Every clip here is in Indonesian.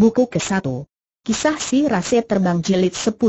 Buku ke-1 Kisah si Rase Terbang Jilid 10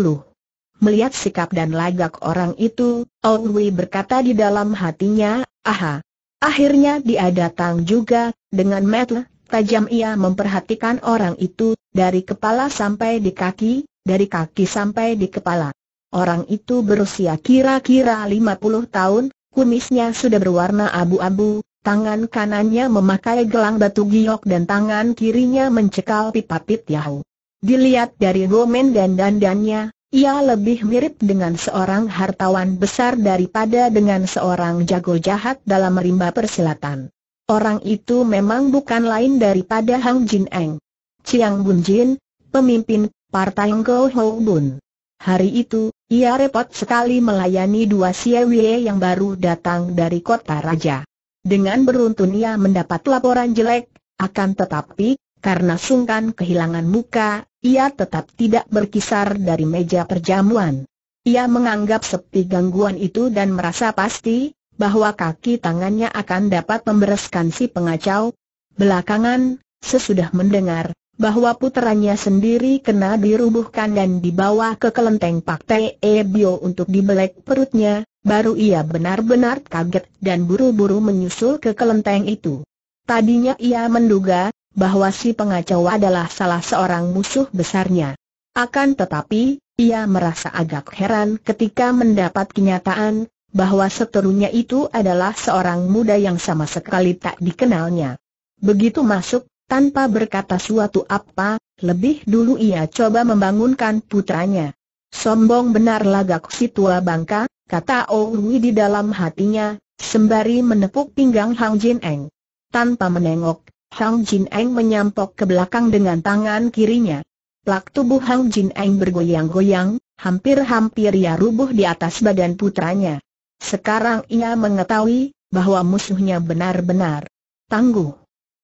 Melihat sikap dan lagak orang itu, Ong Wei berkata di dalam hatinya, aha. Akhirnya dia datang juga, dengan metel, tajam ia memperhatikan orang itu, dari kepala sampai di kaki, dari kaki sampai di kepala. Orang itu berusia kira-kira 50 tahun, kumisnya sudah berwarna abu-abu, Tangan kanannya memakai gelang batu giok dan tangan kirinya mencekal pipa Pit yahu. Dilihat dari gomen dan dandannya, ia lebih mirip dengan seorang hartawan besar daripada dengan seorang jago jahat dalam rimba persilatan. Orang itu memang bukan lain daripada Hang Jin Eng. Chiang Bun Jin, pemimpin Partai Go Ho Bun. Hari itu, ia repot sekali melayani dua siewie yang baru datang dari kota raja. Dengan beruntun ia mendapat laporan jelek, akan tetapi, karena sungkan kehilangan muka, ia tetap tidak berkisar dari meja perjamuan. Ia menganggap sepi gangguan itu dan merasa pasti, bahwa kaki tangannya akan dapat membereskan si pengacau. Belakangan, sesudah mendengar, bahwa puteranya sendiri kena dirubuhkan dan dibawa ke kelenteng Pak T.E. Bio untuk dibelek perutnya, baru ia benar-benar kaget dan buru-buru menyusul ke kelenteng itu. Tadinya ia menduga bahwa si pengacau adalah salah seorang musuh besarnya. Akan tetapi, ia merasa agak heran ketika mendapat kenyataan bahwa seterunya itu adalah seorang muda yang sama sekali tak dikenalnya. Begitu masuk, tanpa berkata suatu apa, lebih dulu ia coba membangunkan putranya. Sombong benar lagak si tua bangka, kata Owi di dalam hatinya, sembari menepuk pinggang Hang Jin Eng. Tanpa menengok, Hang Jin Eng menyampok ke belakang dengan tangan kirinya. Plak tubuh Hang Jin Eng bergoyang-goyang, hampir-hampir ia rubuh di atas badan putranya. Sekarang ia mengetahui bahwa musuhnya benar-benar tangguh.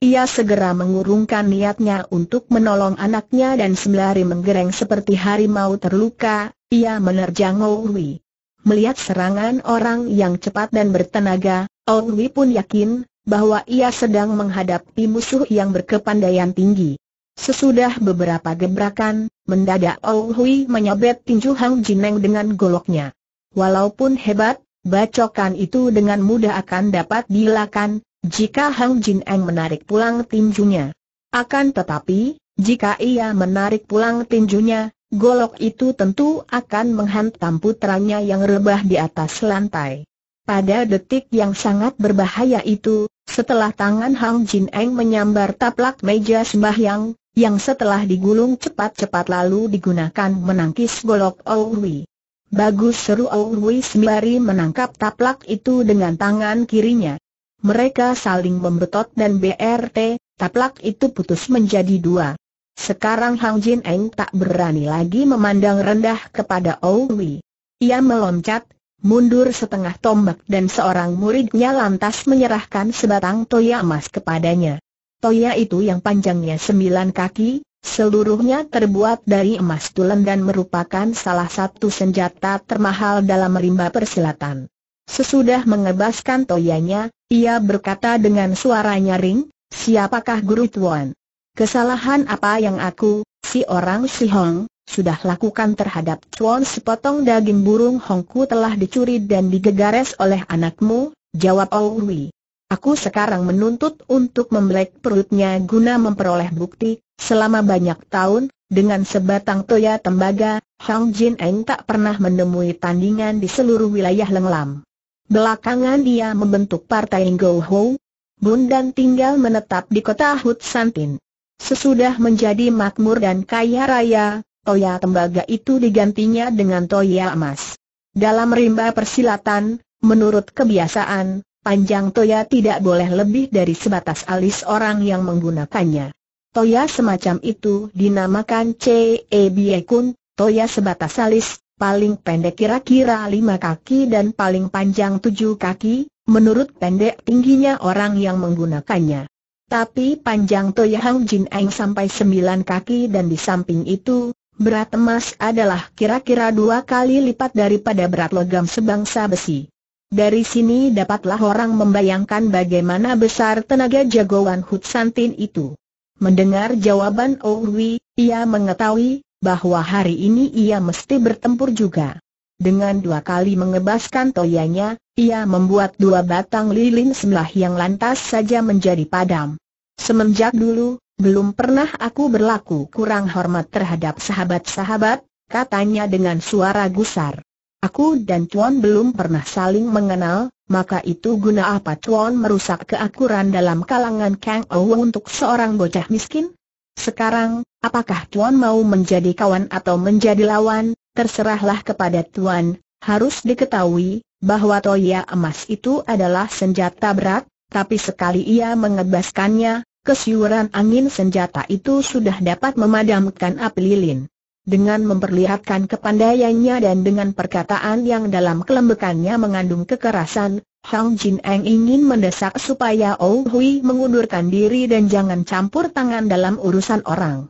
Ia segera mengurungkan niatnya untuk menolong anaknya dan sembari menggereng seperti harimau terluka, ia menerjang Owi. Melihat serangan orang yang cepat dan bertenaga, Ong Wi pun yakin bahwa ia sedang menghadapi musuh yang berkepandaian tinggi. Sesudah beberapa gebrakan, mendadak Ong Hui menyobet tinju Hang Jineng dengan goloknya. Walaupun hebat, bacokan itu dengan mudah akan dapat dilakukan jika Hang Jineng menarik pulang tinjunya. Akan tetapi, jika ia menarik pulang tinjunya, Golok itu tentu akan menghantam putranya yang rebah di atas lantai. Pada detik yang sangat berbahaya itu, setelah tangan Hang Jin Eng menyambar taplak meja sembahyang, yang setelah digulung cepat-cepat lalu digunakan menangkis golok Owi. Bagus seru Owi sembari menangkap taplak itu dengan tangan kirinya. Mereka saling membetot dan BRT, taplak itu putus menjadi dua. Sekarang Hang Jin Eng tak berani lagi memandang rendah kepada Owi. Ia meloncat, mundur setengah tombak dan seorang muridnya lantas menyerahkan sebatang toya emas kepadanya. Toya itu yang panjangnya sembilan kaki, seluruhnya terbuat dari emas tulen dan merupakan salah satu senjata termahal dalam rimba persilatan. Sesudah mengebaskan toyanya, ia berkata dengan suara nyaring, Siapakah guru Tuan? Kesalahan apa yang aku, si orang si Hong, sudah lakukan terhadap Chuan? sepotong daging burung Hongku telah dicuri dan digegares oleh anakmu, jawab Owi. Aku sekarang menuntut untuk membelek perutnya guna memperoleh bukti, selama banyak tahun, dengan sebatang toya tembaga, Hong Jin Eng tak pernah menemui tandingan di seluruh wilayah Lenglam. Belakangan dia membentuk partai Ngo Ho, Bundan tinggal menetap di kota Hutsantin. Sesudah menjadi makmur dan kaya raya, toya tembaga itu digantinya dengan toya emas. Dalam rimba persilatan, menurut kebiasaan, panjang toya tidak boleh lebih dari sebatas alis orang yang menggunakannya. Toya semacam itu dinamakan CEBIE e toya sebatas alis, paling pendek kira-kira lima kaki dan paling panjang tujuh kaki, menurut pendek tingginya orang yang menggunakannya. Tapi panjang Toyahang Jin Eng sampai sembilan kaki dan di samping itu, berat emas adalah kira-kira dua kali lipat daripada berat logam sebangsa besi. Dari sini dapatlah orang membayangkan bagaimana besar tenaga jagoan Hutsantin itu. Mendengar jawaban Owi, ia mengetahui bahwa hari ini ia mesti bertempur juga. Dengan dua kali mengebaskan toyanya, ia membuat dua batang lilin sebelah yang lantas saja menjadi padam. Semenjak dulu, belum pernah aku berlaku kurang hormat terhadap sahabat-sahabat, katanya dengan suara gusar. Aku dan Tuan belum pernah saling mengenal, maka itu guna apa Tuan merusak keakuran dalam kalangan Kang Ou untuk seorang bocah miskin? Sekarang, apakah Tuan mau menjadi kawan atau menjadi lawan, terserahlah kepada Tuan, harus diketahui, bahwa toya emas itu adalah senjata berat, tapi sekali ia mengebaskannya, kesiuran angin senjata itu sudah dapat memadamkan api lilin. Dengan memperlihatkan kepandaiannya dan dengan perkataan yang dalam kelembekannya mengandung kekerasan, Hang Jin Eng ingin mendesak supaya Ou Hui mengundurkan diri dan jangan campur tangan dalam urusan orang.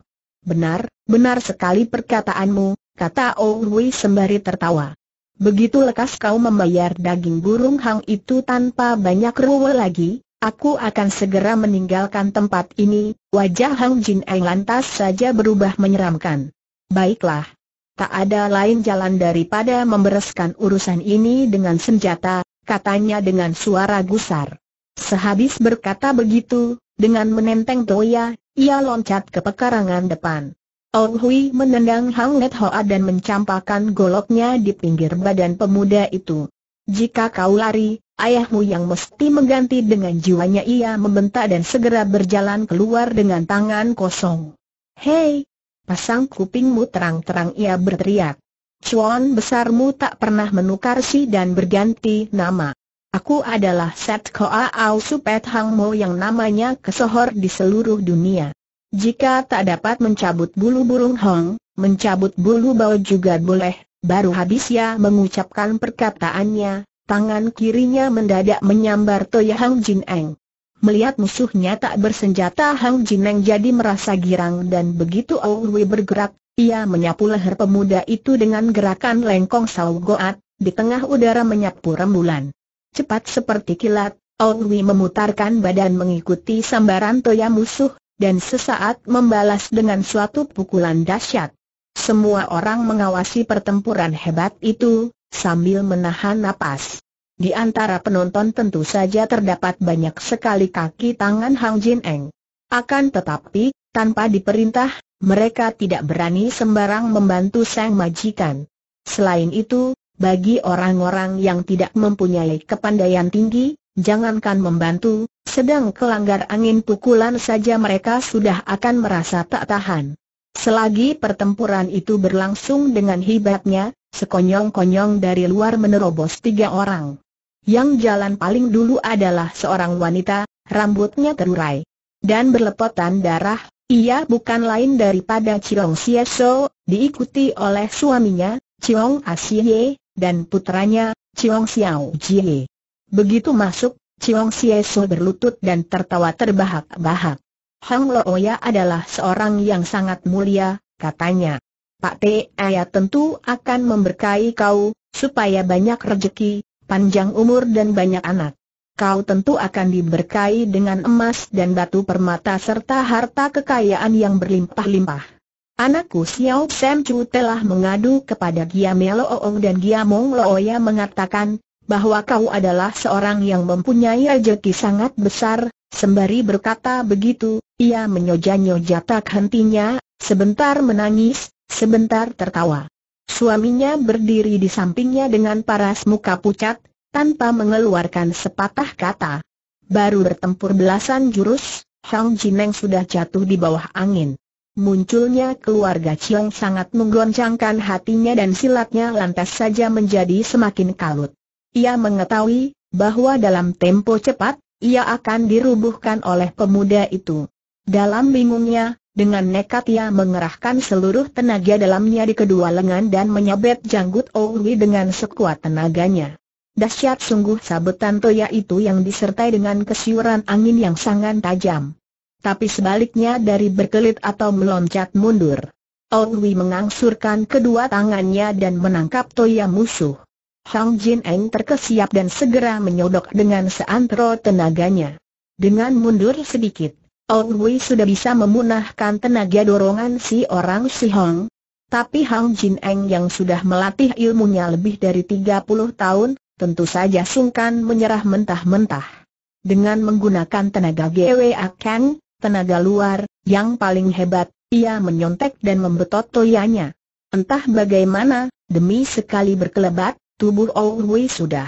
Benar, benar sekali perkataanmu, kata Wei sembari tertawa. Begitu lekas kau membayar daging burung hang itu tanpa banyak ruwe lagi, aku akan segera meninggalkan tempat ini, wajah Hang Jin Eng lantas saja berubah menyeramkan. Baiklah. Tak ada lain jalan daripada membereskan urusan ini dengan senjata, katanya dengan suara gusar. Sehabis berkata begitu, dengan menenteng toya, ia loncat ke pekarangan depan. Ong Hui menendang Hang Net Hoa dan mencampakkan goloknya di pinggir badan pemuda itu. Jika kau lari, ayahmu yang mesti mengganti dengan jiwanya ia membentak dan segera berjalan keluar dengan tangan kosong. Hei! Pasang kupingmu terang-terang ia berteriak. Cuan besarmu tak pernah menukar si dan berganti nama. Aku adalah Set Koa Au Hang Mo yang namanya kesohor di seluruh dunia. Jika tak dapat mencabut bulu burung hong, mencabut bulu bau juga boleh, baru habis ya mengucapkan perkataannya, tangan kirinya mendadak menyambar Toya Hang Jin Eng. Melihat musuhnya tak bersenjata Hang Jin Eng jadi merasa girang dan begitu Wei bergerak, ia menyapu leher pemuda itu dengan gerakan lengkong Goat, di tengah udara menyapu rembulan. Cepat seperti kilat, Wei memutarkan badan mengikuti sambaran Toya musuh, dan sesaat membalas dengan suatu pukulan dahsyat. Semua orang mengawasi pertempuran hebat itu, sambil menahan napas. Di antara penonton tentu saja terdapat banyak sekali kaki tangan Hang Jin Eng. Akan tetapi, tanpa diperintah, mereka tidak berani sembarang membantu sang majikan. Selain itu, bagi orang-orang yang tidak mempunyai kepandaian tinggi, jangankan membantu, sedang kelanggar angin pukulan saja mereka sudah akan merasa tak tahan. Selagi pertempuran itu berlangsung dengan hebatnya, sekonyong-konyong dari luar menerobos tiga orang. Yang jalan paling dulu adalah seorang wanita, rambutnya terurai dan berlepotan darah, ia bukan lain daripada Chilong Sieso, diikuti oleh suaminya, Chiong Asie, dan putranya, Chiong Xiao Jie. Begitu masuk, Chiong Sieso berlutut dan tertawa terbahak-bahak. Hang Looya adalah seorang yang sangat mulia, katanya. Pak T. Aya tentu akan memberkahi kau, supaya banyak rejeki, panjang umur dan banyak anak. Kau tentu akan diberkahi dengan emas dan batu permata serta harta kekayaan yang berlimpah-limpah. Anakku Xiao Sam Chu telah mengadu kepada Giamelo Oong dan Giamong Looya mengatakan, bahwa kau adalah seorang yang mempunyai rezeki sangat besar, sembari berkata begitu, ia menyoja-nyoja tak hentinya, sebentar menangis, sebentar tertawa. Suaminya berdiri di sampingnya dengan paras muka pucat, tanpa mengeluarkan sepatah kata. Baru bertempur belasan jurus, Hang Jineng sudah jatuh di bawah angin. Munculnya keluarga Chiong sangat menggoncangkan hatinya dan silatnya lantas saja menjadi semakin kalut. Ia mengetahui bahwa dalam tempo cepat, ia akan dirubuhkan oleh pemuda itu. Dalam bingungnya, dengan nekat ia mengerahkan seluruh tenaga dalamnya di kedua lengan dan menyabet janggut Owi dengan sekuat tenaganya. Dahsyat sungguh sabetan Toya itu yang disertai dengan kesiuran angin yang sangat tajam. Tapi sebaliknya dari berkelit atau meloncat mundur. Owi mengangsurkan kedua tangannya dan menangkap Toya musuh. Hang Jin Eng terkesiap dan segera menyodok dengan seantero tenaganya. Dengan mundur sedikit, Ong Wei sudah bisa memunahkan tenaga dorongan si orang si Hong. Tapi Hang Jin Eng yang sudah melatih ilmunya lebih dari 30 tahun, tentu saja sungkan menyerah mentah-mentah. Dengan menggunakan tenaga GWA Kang, tenaga luar, yang paling hebat, ia menyontek dan membetot toyanya. Entah bagaimana, demi sekali berkelebat, Tubuh Hui sudah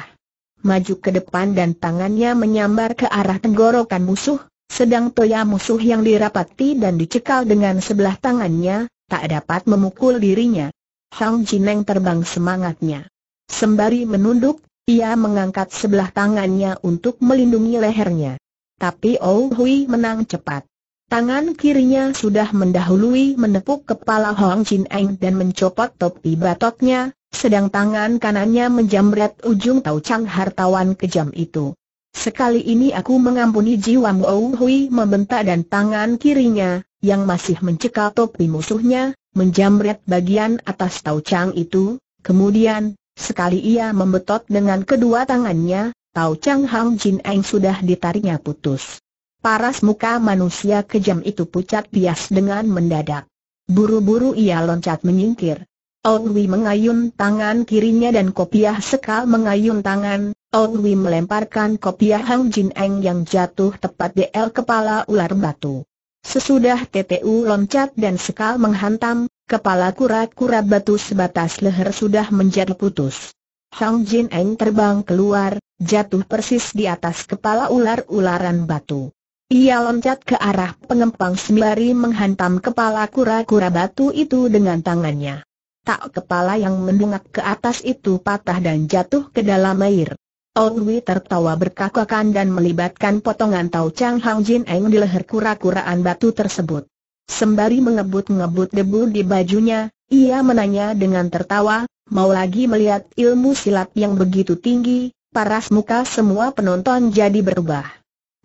maju ke depan dan tangannya menyambar ke arah tenggorokan musuh, sedang toya musuh yang dirapati dan dicekal dengan sebelah tangannya, tak dapat memukul dirinya. Hang Jineng terbang semangatnya. Sembari menunduk, ia mengangkat sebelah tangannya untuk melindungi lehernya. Tapi Oh Hui menang cepat. Tangan kirinya sudah mendahului menepuk kepala Hong Jin Eng dan mencopot topi batoknya. Sedang tangan kanannya menjamret ujung taucang hartawan kejam itu. Sekali ini aku mengampuni jiwa Ou Hui membentak dan tangan kirinya, yang masih mencekal topi musuhnya, menjamret bagian atas taucang itu, kemudian, sekali ia membetot dengan kedua tangannya, taucang Hang Jin Eng sudah ditariknya putus. Paras muka manusia kejam itu pucat bias dengan mendadak. Buru-buru ia loncat menyingkir, Wi mengayun tangan kirinya dan kopiah sekal mengayun tangan, Wi melemparkan kopiah Hang Jin Eng yang jatuh tepat di el kepala ular batu. Sesudah TTU loncat dan sekal menghantam, kepala kura-kura batu sebatas leher sudah menjadi putus. Hang Jin Eng terbang keluar, jatuh persis di atas kepala ular-ularan batu. Ia loncat ke arah pengempang sembari menghantam kepala kura-kura batu itu dengan tangannya tak kepala yang mendungak ke atas itu patah dan jatuh ke dalam air. Wei tertawa berkakakan dan melibatkan potongan Tau Chang Hang Jin Eng di leher kura-kuraan batu tersebut. Sembari mengebut-ngebut debu di bajunya, ia menanya dengan tertawa, mau lagi melihat ilmu silat yang begitu tinggi, paras muka semua penonton jadi berubah.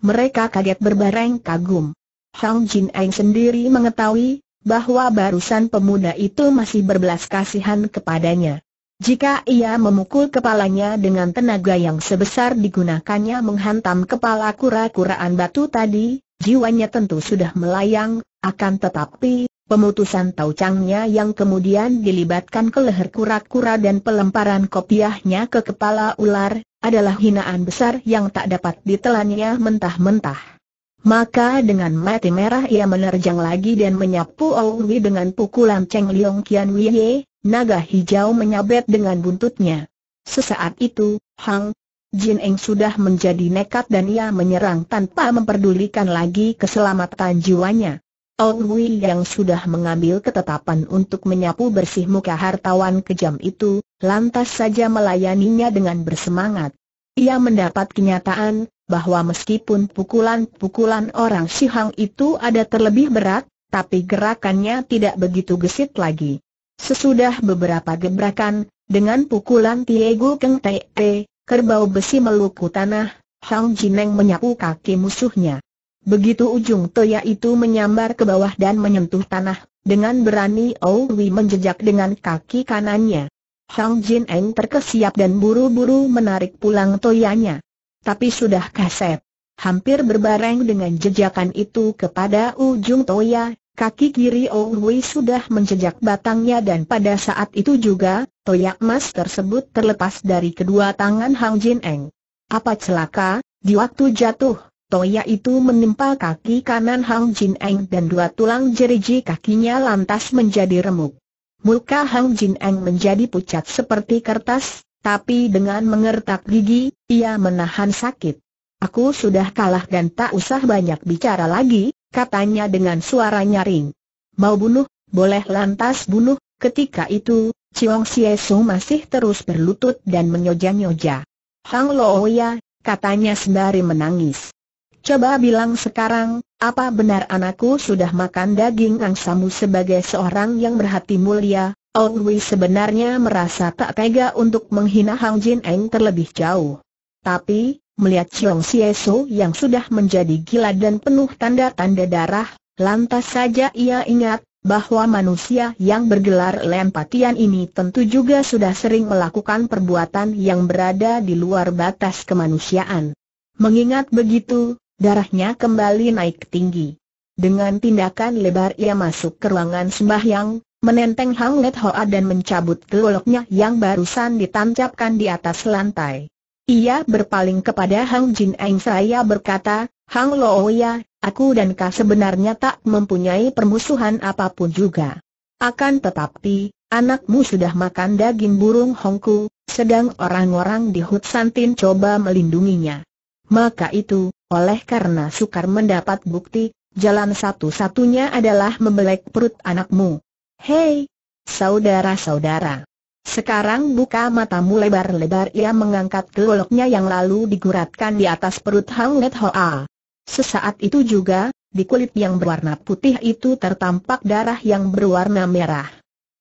Mereka kaget berbareng kagum. Hang Jin Eng sendiri mengetahui, bahwa barusan pemuda itu masih berbelas kasihan kepadanya. Jika ia memukul kepalanya dengan tenaga yang sebesar digunakannya menghantam kepala kura-kuraan batu tadi, jiwanya tentu sudah melayang, akan tetapi, pemutusan taucangnya yang kemudian dilibatkan ke leher kura-kura dan pelemparan kopiahnya ke kepala ular, adalah hinaan besar yang tak dapat ditelannya mentah-mentah. Maka dengan mati merah ia menerjang lagi dan menyapu Owi dengan pukulan Cheng Liong Qian Wei, naga hijau menyabet dengan buntutnya. Sesaat itu, Hang Jin Eng sudah menjadi nekat dan ia menyerang tanpa memperdulikan lagi keselamatan jiwanya. Owi yang sudah mengambil ketetapan untuk menyapu bersih muka hartawan kejam itu, lantas saja melayaninya dengan bersemangat. Ia mendapat kenyataan bahwa meskipun pukulan-pukulan orang Sihang itu ada terlebih berat, tapi gerakannya tidak begitu gesit lagi. Sesudah beberapa gebrakan, dengan pukulan Tiegu Keng Te, kerbau besi meluku tanah, Hang Jineng menyapu kaki musuhnya. Begitu ujung toya itu menyambar ke bawah dan menyentuh tanah, dengan berani Wei menjejak dengan kaki kanannya. Hang Jineng terkesiap dan buru-buru menarik pulang toyanya. Tapi sudah kaset. Hampir berbareng dengan jejakan itu kepada ujung toya, kaki kiri Ohui sudah menjejak batangnya dan pada saat itu juga, toya emas tersebut terlepas dari kedua tangan Hang Jin Eng. Apa celaka, di waktu jatuh, Toya itu menimpa kaki kanan Hang Jin Eng dan dua tulang jeriji kakinya lantas menjadi remuk. Muka Hang Jin Eng menjadi pucat seperti kertas, tapi dengan mengertak gigi, ia menahan sakit. Aku sudah kalah dan tak usah banyak bicara lagi, katanya dengan suara nyaring. Mau bunuh, boleh lantas bunuh, ketika itu, Chiong Siesu masih terus berlutut dan menyoja-nyoja. Hang Looya, katanya sembari menangis. Coba bilang sekarang, apa benar anakku sudah makan daging angsamu sebagai seorang yang berhati mulia, Owi sebenarnya merasa tak tega untuk menghina Hang Jin Eng terlebih jauh. Tapi, melihat Chiong Su yang sudah menjadi gila dan penuh tanda-tanda darah, lantas saja ia ingat bahwa manusia yang bergelar lempatian ini tentu juga sudah sering melakukan perbuatan yang berada di luar batas kemanusiaan. Mengingat begitu, darahnya kembali naik tinggi. Dengan tindakan lebar ia masuk ke ruangan sembahyang, menenteng Hang Let Hoa dan mencabut geloknya yang barusan ditancapkan di atas lantai. Ia berpaling kepada Hang Jin Eng saya berkata, Hang Oya, aku dan kau sebenarnya tak mempunyai permusuhan apapun juga. Akan tetapi, anakmu sudah makan daging burung hongku, sedang orang-orang di Hut Santin coba melindunginya. Maka itu, oleh karena sukar mendapat bukti, jalan satu-satunya adalah membelek perut anakmu. Hei, saudara-saudara. Sekarang buka matamu lebar-lebar ia mengangkat geloknya yang lalu diguratkan di atas perut Hang Let Hoa. Sesaat itu juga, di kulit yang berwarna putih itu tertampak darah yang berwarna merah.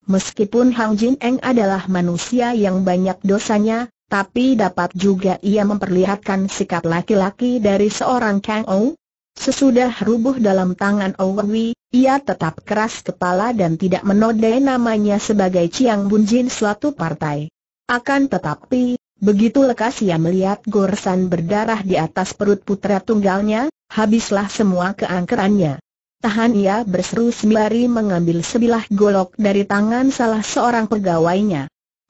Meskipun Hang Jin Eng adalah manusia yang banyak dosanya, tapi dapat juga ia memperlihatkan sikap laki-laki dari seorang Kang Ong, Sesudah rubuh dalam tangan Owi, ia tetap keras kepala dan tidak menodai namanya sebagai Chiang Bunjin suatu partai. Akan tetapi, begitu lekas ia melihat gorsan berdarah di atas perut putra tunggalnya, habislah semua keangkerannya. Tahan ia berseru sembari mengambil sebilah golok dari tangan salah seorang pegawainya.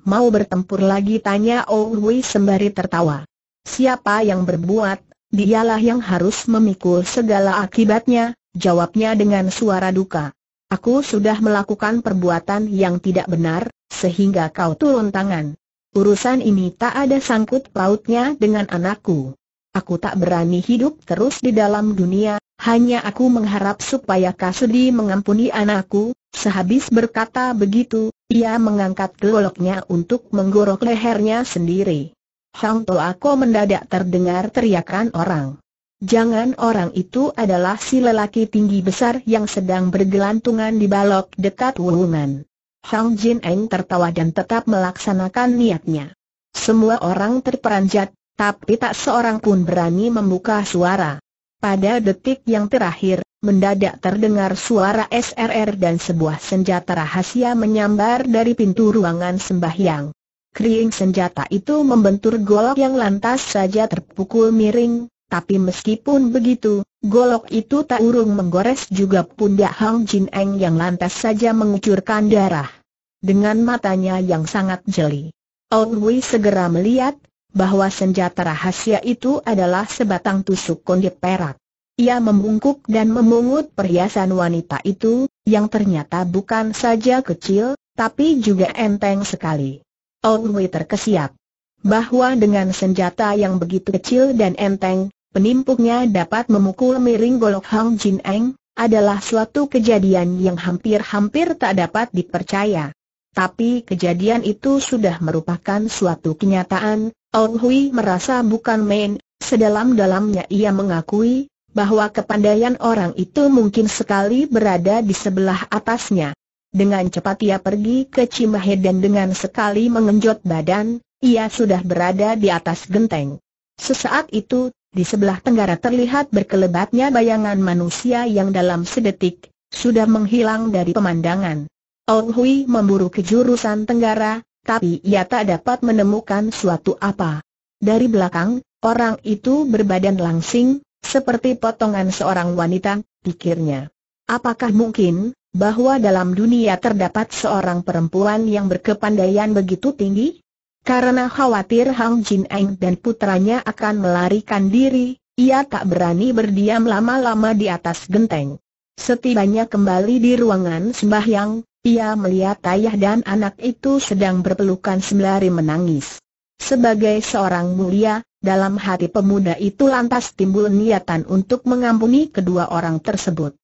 Mau bertempur lagi tanya Owi sembari tertawa. Siapa yang berbuat dialah yang harus memikul segala akibatnya, jawabnya dengan suara duka. Aku sudah melakukan perbuatan yang tidak benar, sehingga kau turun tangan. Urusan ini tak ada sangkut pautnya dengan anakku. Aku tak berani hidup terus di dalam dunia, hanya aku mengharap supaya Kasudi mengampuni anakku. Sehabis berkata begitu, ia mengangkat goloknya untuk menggorok lehernya sendiri. Hang Toako mendadak terdengar teriakan orang. Jangan orang itu adalah si lelaki tinggi besar yang sedang bergelantungan di balok dekat wulungan. Hang Jin Eng tertawa dan tetap melaksanakan niatnya. Semua orang terperanjat, tapi tak seorang pun berani membuka suara. Pada detik yang terakhir, mendadak terdengar suara SRR dan sebuah senjata rahasia menyambar dari pintu ruangan sembahyang. Kering senjata itu membentur golok yang lantas saja terpukul miring, tapi meskipun begitu, golok itu tak urung menggores juga pundak Hang Jin Eng yang lantas saja mengucurkan darah. Dengan matanya yang sangat jeli. Ong Wei segera melihat, bahwa senjata rahasia itu adalah sebatang tusuk konde perak. Ia membungkuk dan memungut perhiasan wanita itu, yang ternyata bukan saja kecil, tapi juga enteng sekali. Ong Hui terkesiap. Bahwa dengan senjata yang begitu kecil dan enteng, penimpuknya dapat memukul miring golok Hang Jin Eng, adalah suatu kejadian yang hampir-hampir tak dapat dipercaya. Tapi kejadian itu sudah merupakan suatu kenyataan, Ong Hui merasa bukan main, sedalam-dalamnya ia mengakui, bahwa kepandaian orang itu mungkin sekali berada di sebelah atasnya. Dengan cepat ia pergi ke Cimahe dan dengan sekali mengenjot badan, ia sudah berada di atas genteng. Sesaat itu, di sebelah tenggara terlihat berkelebatnya bayangan manusia yang dalam sedetik, sudah menghilang dari pemandangan. Ong Hui memburu ke jurusan tenggara, tapi ia tak dapat menemukan suatu apa. Dari belakang, orang itu berbadan langsing, seperti potongan seorang wanita, pikirnya. Apakah mungkin, bahwa dalam dunia terdapat seorang perempuan yang berkepandaian begitu tinggi? Karena khawatir Hang Jin Eng dan putranya akan melarikan diri, ia tak berani berdiam lama-lama di atas genteng. Setibanya kembali di ruangan sembahyang, ia melihat ayah dan anak itu sedang berpelukan sembari menangis. Sebagai seorang mulia, dalam hati pemuda itu lantas timbul niatan untuk mengampuni kedua orang tersebut.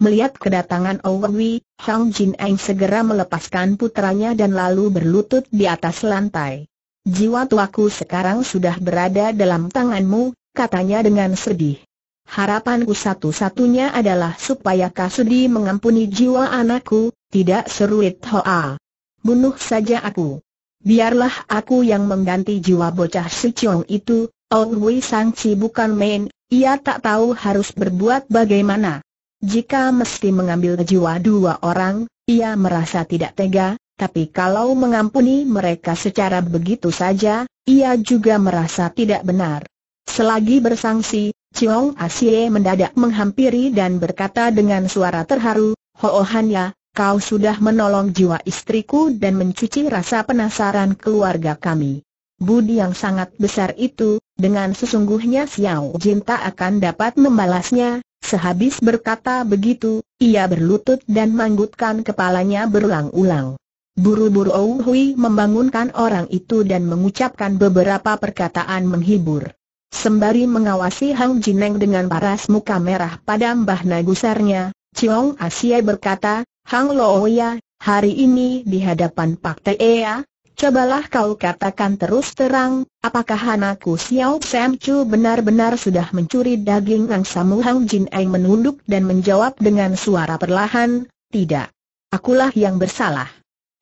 Melihat kedatangan Owi, oh Hang Jin Eng segera melepaskan putranya dan lalu berlutut di atas lantai. Jiwa tuaku sekarang sudah berada dalam tanganmu, katanya dengan sedih. Harapanku satu-satunya adalah supaya Kasudi mengampuni jiwa anakku, tidak seruit Hoa. Bunuh saja aku. Biarlah aku yang mengganti jiwa bocah Suciong itu, Ong oh Wei sangsi bukan main, ia tak tahu harus berbuat bagaimana. Jika mesti mengambil jiwa dua orang, ia merasa tidak tega, tapi kalau mengampuni mereka secara begitu saja, ia juga merasa tidak benar. Selagi bersangsi, Chiong Asie mendadak menghampiri dan berkata dengan suara terharu, Hoohan oh, ya, kau sudah menolong jiwa istriku dan mencuci rasa penasaran keluarga kami. Budi yang sangat besar itu, dengan sesungguhnya Xiao Jin tak akan dapat membalasnya, Sehabis berkata begitu, ia berlutut dan manggutkan kepalanya berulang-ulang. Buru-buru Ou membangunkan orang itu dan mengucapkan beberapa perkataan menghibur. Sembari mengawasi Hang Jineng dengan paras muka merah pada Mbah Nagusarnya, Chiong Asia berkata, Hang Looya, hari ini di hadapan Pak Tea, Cobalah kau katakan terus terang, apakah anakku Xiao Sam Chu benar-benar sudah mencuri daging Ang Samu Hang Jin Eng menunduk dan menjawab dengan suara perlahan, tidak. Akulah yang bersalah.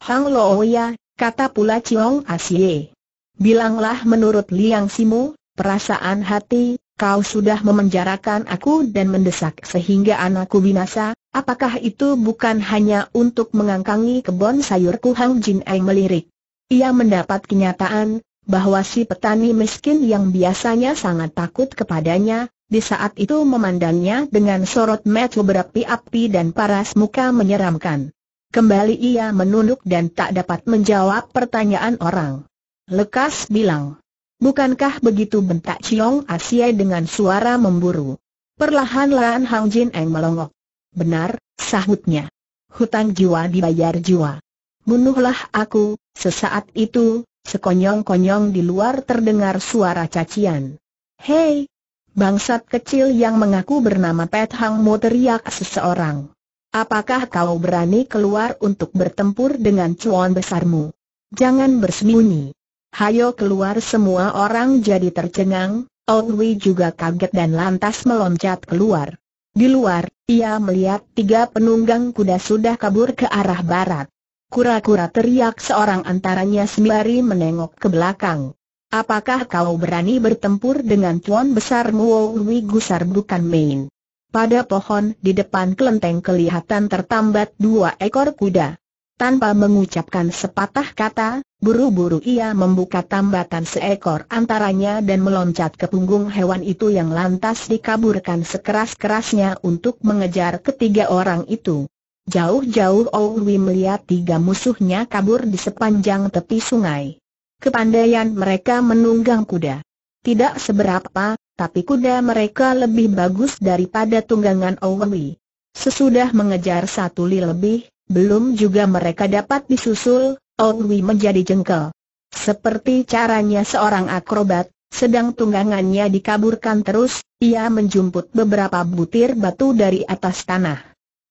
Hang Lo Oya, kata pula Chiong Asie. Bilanglah menurut Liang Simu, perasaan hati, kau sudah memenjarakan aku dan mendesak sehingga anakku binasa, apakah itu bukan hanya untuk mengangkangi kebun sayurku Hang Jin Eng melirik? Ia mendapat kenyataan bahwa si petani miskin yang biasanya sangat takut kepadanya, di saat itu memandangnya dengan sorot mata berapi-api dan paras muka menyeramkan. Kembali ia menunduk dan tak dapat menjawab pertanyaan orang. Lekas bilang, bukankah begitu bentak Chiong Asia dengan suara memburu? Perlahan-lahan Hang Jin Eng melongok. Benar, sahutnya. Hutang jiwa dibayar jiwa bunuhlah aku, sesaat itu, sekonyong-konyong di luar terdengar suara cacian. Hei! Bangsat kecil yang mengaku bernama Pet Hang Mo teriak seseorang. Apakah kau berani keluar untuk bertempur dengan cuan besarmu? Jangan bersembunyi. Hayo keluar semua orang jadi tercengang, Wei juga kaget dan lantas meloncat keluar. Di luar, ia melihat tiga penunggang kuda sudah kabur ke arah barat. Kura-kura teriak seorang antaranya sembari menengok ke belakang. Apakah kau berani bertempur dengan tuan besar Muo Gusar bukan main? Pada pohon di depan kelenteng kelihatan tertambat dua ekor kuda. Tanpa mengucapkan sepatah kata, buru-buru ia membuka tambatan seekor antaranya dan meloncat ke punggung hewan itu yang lantas dikaburkan sekeras-kerasnya untuk mengejar ketiga orang itu. Jauh-jauh Owi melihat tiga musuhnya kabur di sepanjang tepi sungai. Kepandaian mereka menunggang kuda. Tidak seberapa, tapi kuda mereka lebih bagus daripada tunggangan Owi. Sesudah mengejar satu li lebih, belum juga mereka dapat disusul, Owi menjadi jengkel. Seperti caranya seorang akrobat, sedang tunggangannya dikaburkan terus, ia menjumput beberapa butir batu dari atas tanah.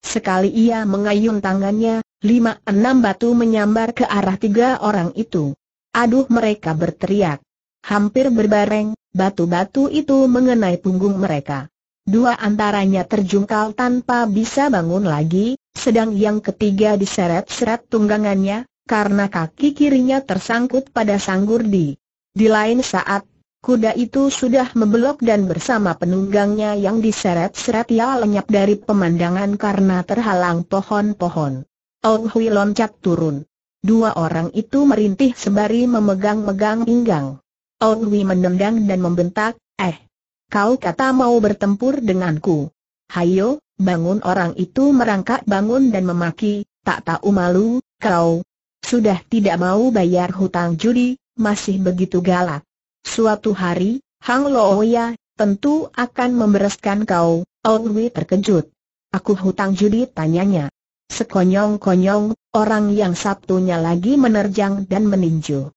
Sekali ia mengayun tangannya, lima enam batu menyambar ke arah tiga orang itu. Aduh mereka berteriak. Hampir berbareng, batu-batu itu mengenai punggung mereka. Dua antaranya terjungkal tanpa bisa bangun lagi, sedang yang ketiga diseret-seret tunggangannya, karena kaki kirinya tersangkut pada sanggurdi. Di lain saat, Kuda itu sudah membelok dan bersama penunggangnya yang diseret-seret ia lenyap dari pemandangan karena terhalang pohon-pohon. Ong oh Hui loncat turun. Dua orang itu merintih sembari memegang-megang pinggang. Ong oh Hui menendang dan membentak, eh, kau kata mau bertempur denganku. Hayo, bangun orang itu merangkak bangun dan memaki, tak tahu malu, kau sudah tidak mau bayar hutang judi, masih begitu galak. Suatu hari, Hang Looya, tentu akan membereskan kau, Wei terkejut. Aku hutang judi tanyanya. Sekonyong-konyong, orang yang Sabtunya lagi menerjang dan meninju.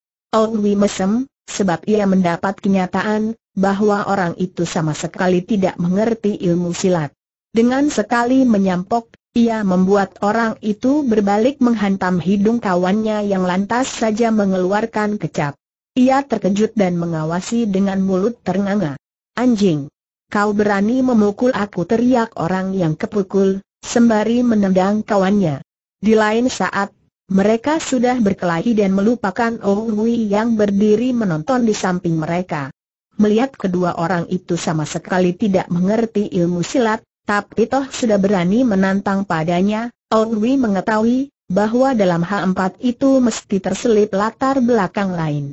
Wei mesem, sebab ia mendapat kenyataan, bahwa orang itu sama sekali tidak mengerti ilmu silat. Dengan sekali menyampok, ia membuat orang itu berbalik menghantam hidung kawannya yang lantas saja mengeluarkan kecap. Ia terkejut dan mengawasi dengan mulut ternganga. Anjing! Kau berani memukul aku teriak orang yang kepukul, sembari menendang kawannya. Di lain saat, mereka sudah berkelahi dan melupakan Oh Hui yang berdiri menonton di samping mereka. Melihat kedua orang itu sama sekali tidak mengerti ilmu silat, tapi toh sudah berani menantang padanya, Oh Hui mengetahui bahwa dalam H4 itu mesti terselip latar belakang lain.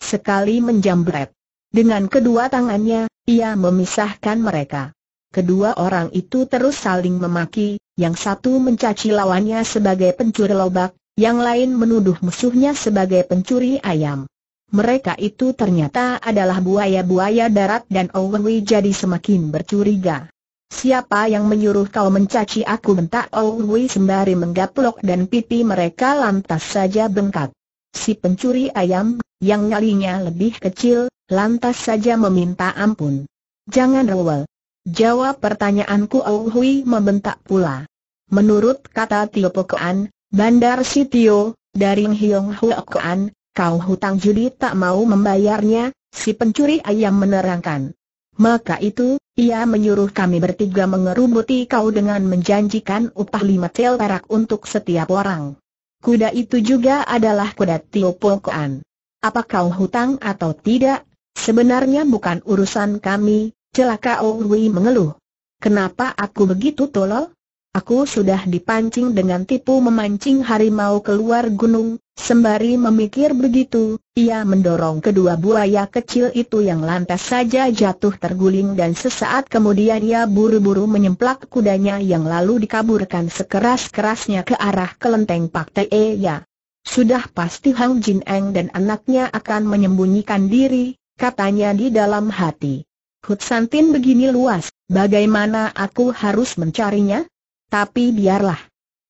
Sekali menjambret. Dengan kedua tangannya, ia memisahkan mereka. Kedua orang itu terus saling memaki, yang satu mencaci lawannya sebagai pencuri lobak, yang lain menuduh musuhnya sebagai pencuri ayam. Mereka itu ternyata adalah buaya-buaya darat dan Owi jadi semakin bercuriga. Siapa yang menyuruh kau mencaci aku bentak Owi sembari menggaplok dan pipi mereka lantas saja bengkak. Si pencuri ayam, yang nyalinya lebih kecil, lantas saja meminta ampun. Jangan rewel. Jawab pertanyaanku Au Hui membentak pula. Menurut kata Tio Pokoan, Bandar Tio, dari Hyong Huokoan, kau hutang judi tak mau membayarnya, si pencuri ayam menerangkan. Maka itu, ia menyuruh kami bertiga mengerubuti kau dengan menjanjikan upah lima tel perak untuk setiap orang. Kuda itu juga adalah kuda Pokoan. Apa kau hutang atau tidak? Sebenarnya bukan urusan kami, celaka Owi mengeluh. Kenapa aku begitu tolol? Aku sudah dipancing dengan tipu memancing harimau keluar gunung, sembari memikir begitu, ia mendorong kedua buaya kecil itu yang lantas saja jatuh terguling dan sesaat kemudian ia buru-buru menyemplak kudanya yang lalu dikaburkan sekeras-kerasnya ke arah kelenteng Pak Tee Ya. Sudah pasti Hang Jin Eng dan anaknya akan menyembunyikan diri, katanya di dalam hati. Hut begini luas, bagaimana aku harus mencarinya? Tapi biarlah.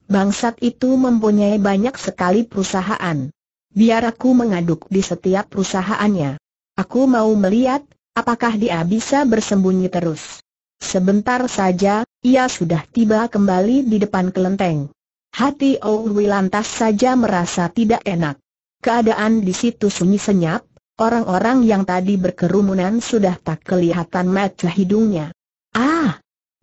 Bangsat itu mempunyai banyak sekali perusahaan. Biar aku mengaduk di setiap perusahaannya. Aku mau melihat, apakah dia bisa bersembunyi terus. Sebentar saja, ia sudah tiba kembali di depan kelenteng. Hati Owi lantas saja merasa tidak enak. Keadaan di situ sunyi senyap, orang-orang yang tadi berkerumunan sudah tak kelihatan mata hidungnya. Ah,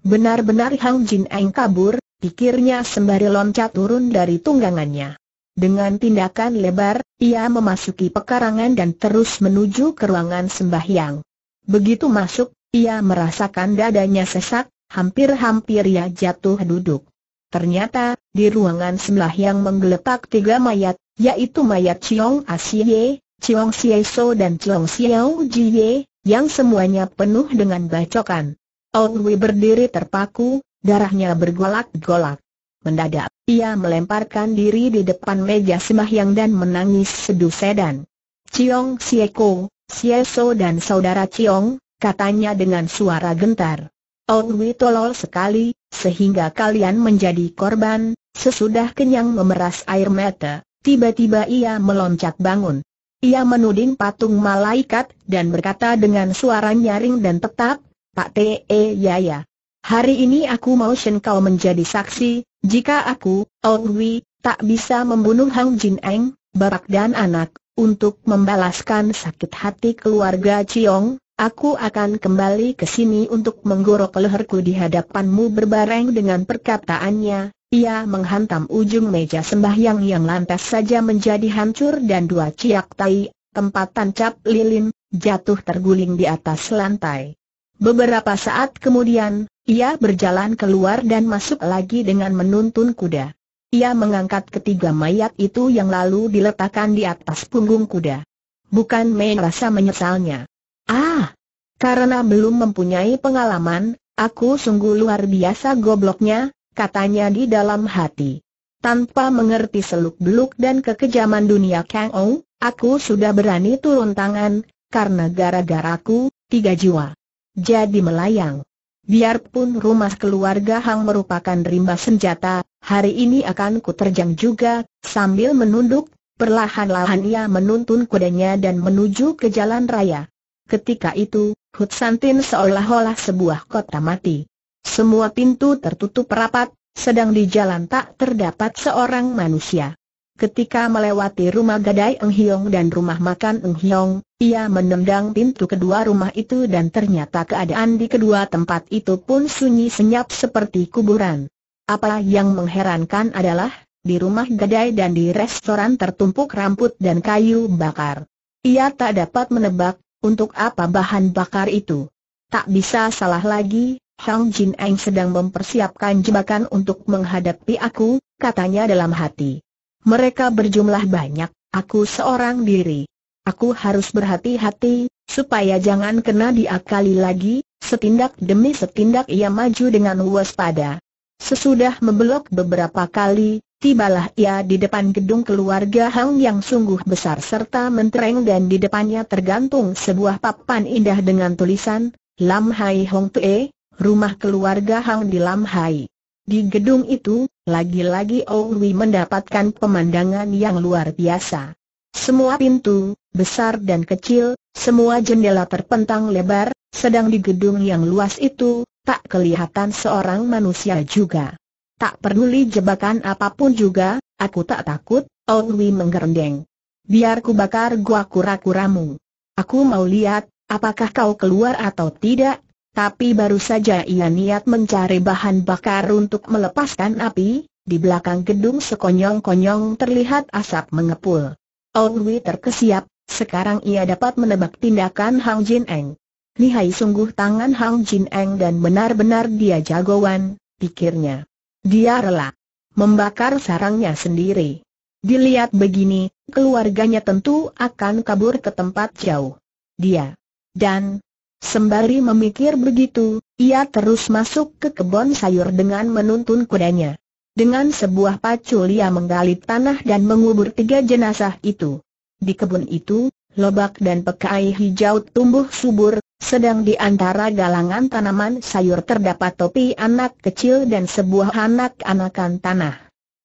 Benar-benar Hang Jin Eng kabur, pikirnya sembari loncat turun dari tunggangannya. Dengan tindakan lebar, ia memasuki pekarangan dan terus menuju ke ruangan sembahyang. Begitu masuk, ia merasakan dadanya sesak, hampir-hampir ia jatuh duduk. Ternyata, di ruangan sembahyang menggeletak tiga mayat, yaitu mayat Chiong Asie, Chiong Sieso dan Chiong Xiao Jie, yang semuanya penuh dengan bacokan. Owen Wei berdiri terpaku, darahnya bergolak-golak. Mendadak, ia melemparkan diri di depan meja sembahyang dan menangis seduh sedan. Ciong Sieko, Sieso dan saudara Ciong, katanya dengan suara gentar. Ong Wei tolol sekali, sehingga kalian menjadi korban, sesudah kenyang memeras air mata, tiba-tiba ia meloncat bangun. Ia menuding patung malaikat dan berkata dengan suara nyaring dan tetap, Pak T.E. Yaya. Hari ini aku mau Shen kau menjadi saksi, jika aku, Ong Wi, tak bisa membunuh Hang Jin Eng, Barak dan anak, untuk membalaskan sakit hati keluarga Chiong, Aku akan kembali ke sini untuk menggorok leherku di hadapanmu berbareng dengan perkataannya. Ia menghantam ujung meja sembahyang yang lantas saja menjadi hancur dan dua ciak tai, tempat tancap lilin, jatuh terguling di atas lantai. Beberapa saat kemudian, ia berjalan keluar dan masuk lagi dengan menuntun kuda. Ia mengangkat ketiga mayat itu yang lalu diletakkan di atas punggung kuda. Bukan Mei rasa menyesalnya. Ah, karena belum mempunyai pengalaman, aku sungguh luar biasa gobloknya, katanya di dalam hati. Tanpa mengerti seluk-beluk dan kekejaman dunia Kang Ou, aku sudah berani turun tangan, karena gara-garaku, tiga jiwa jadi melayang. Biarpun rumah keluarga Hang merupakan rimba senjata, hari ini akan kuterjang juga, sambil menunduk, perlahan-lahan ia menuntun kudanya dan menuju ke jalan raya. Ketika itu, Hutsantin seolah-olah sebuah kota mati. Semua pintu tertutup rapat, sedang di jalan tak terdapat seorang manusia. Ketika melewati rumah gadai Eng Hiong dan rumah makan Eng Hiong, ia menendang pintu kedua rumah itu dan ternyata keadaan di kedua tempat itu pun sunyi senyap seperti kuburan. Apa yang mengherankan adalah, di rumah gadai dan di restoran tertumpuk rambut dan kayu bakar. Ia tak dapat menebak, untuk apa bahan bakar itu. Tak bisa salah lagi, Hang Jin Eng sedang mempersiapkan jebakan untuk menghadapi aku, katanya dalam hati. Mereka berjumlah banyak, aku seorang diri. Aku harus berhati-hati, supaya jangan kena diakali lagi, setindak demi setindak ia maju dengan waspada. Sesudah membelok beberapa kali, tibalah ia di depan gedung keluarga Hang yang sungguh besar serta mentereng dan di depannya tergantung sebuah papan indah dengan tulisan, Lam Hai Hong Tue, rumah keluarga Hang di Lam Hai. Di gedung itu, lagi-lagi Owi mendapatkan pemandangan yang luar biasa. Semua pintu, besar dan kecil, semua jendela terpentang lebar, sedang di gedung yang luas itu, tak kelihatan seorang manusia juga. Tak peduli jebakan apapun juga, aku tak takut, Owi menggerendeng. Biar ku bakar gua kura-kuramu. Aku mau lihat, apakah kau keluar atau tidak, tapi baru saja ia niat mencari bahan bakar untuk melepaskan api, di belakang gedung sekonyong-konyong terlihat asap mengepul. Wei terkesiap, sekarang ia dapat menebak tindakan Hang Jin Eng. Lihai sungguh tangan Hang Jin Eng dan benar-benar dia jagoan, pikirnya. Dia rela membakar sarangnya sendiri. Dilihat begini, keluarganya tentu akan kabur ke tempat jauh. Dia dan Sembari memikir begitu, ia terus masuk ke kebun sayur dengan menuntun kudanya. Dengan sebuah pacul ia menggali tanah dan mengubur tiga jenazah itu. Di kebun itu, lobak dan pekai hijau tumbuh subur, sedang di antara galangan tanaman sayur terdapat topi anak kecil dan sebuah anak-anakan tanah.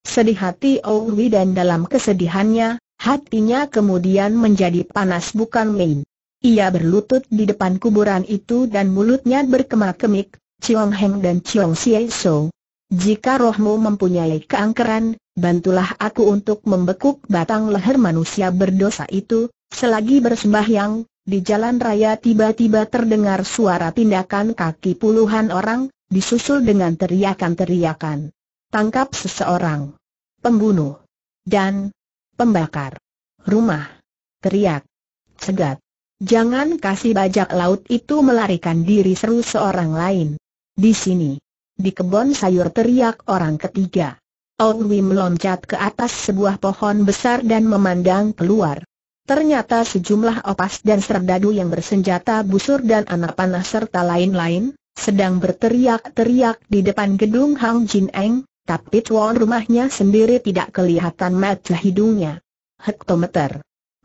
Sedih hati Owi dan dalam kesedihannya, hatinya kemudian menjadi panas bukan main. Ia berlutut di depan kuburan itu dan mulutnya berkemak-kemik, Chiong Heng dan Chiong Xie So. Jika rohmu mempunyai keangkeran, bantulah aku untuk membekuk batang leher manusia berdosa itu, selagi bersembahyang, di jalan raya tiba-tiba terdengar suara tindakan kaki puluhan orang, disusul dengan teriakan-teriakan. Tangkap seseorang. Pembunuh. Dan pembakar. Rumah. Teriak. Cegat. Jangan kasih bajak laut itu melarikan diri seru seorang lain. Di sini. Di kebun sayur teriak orang ketiga. Ong Wim loncat ke atas sebuah pohon besar dan memandang keluar. Ternyata sejumlah opas dan serdadu yang bersenjata busur dan anak panah serta lain-lain, sedang berteriak-teriak di depan gedung Hang Jin Eng, tapi tuan rumahnya sendiri tidak kelihatan mata hidungnya. Hektometer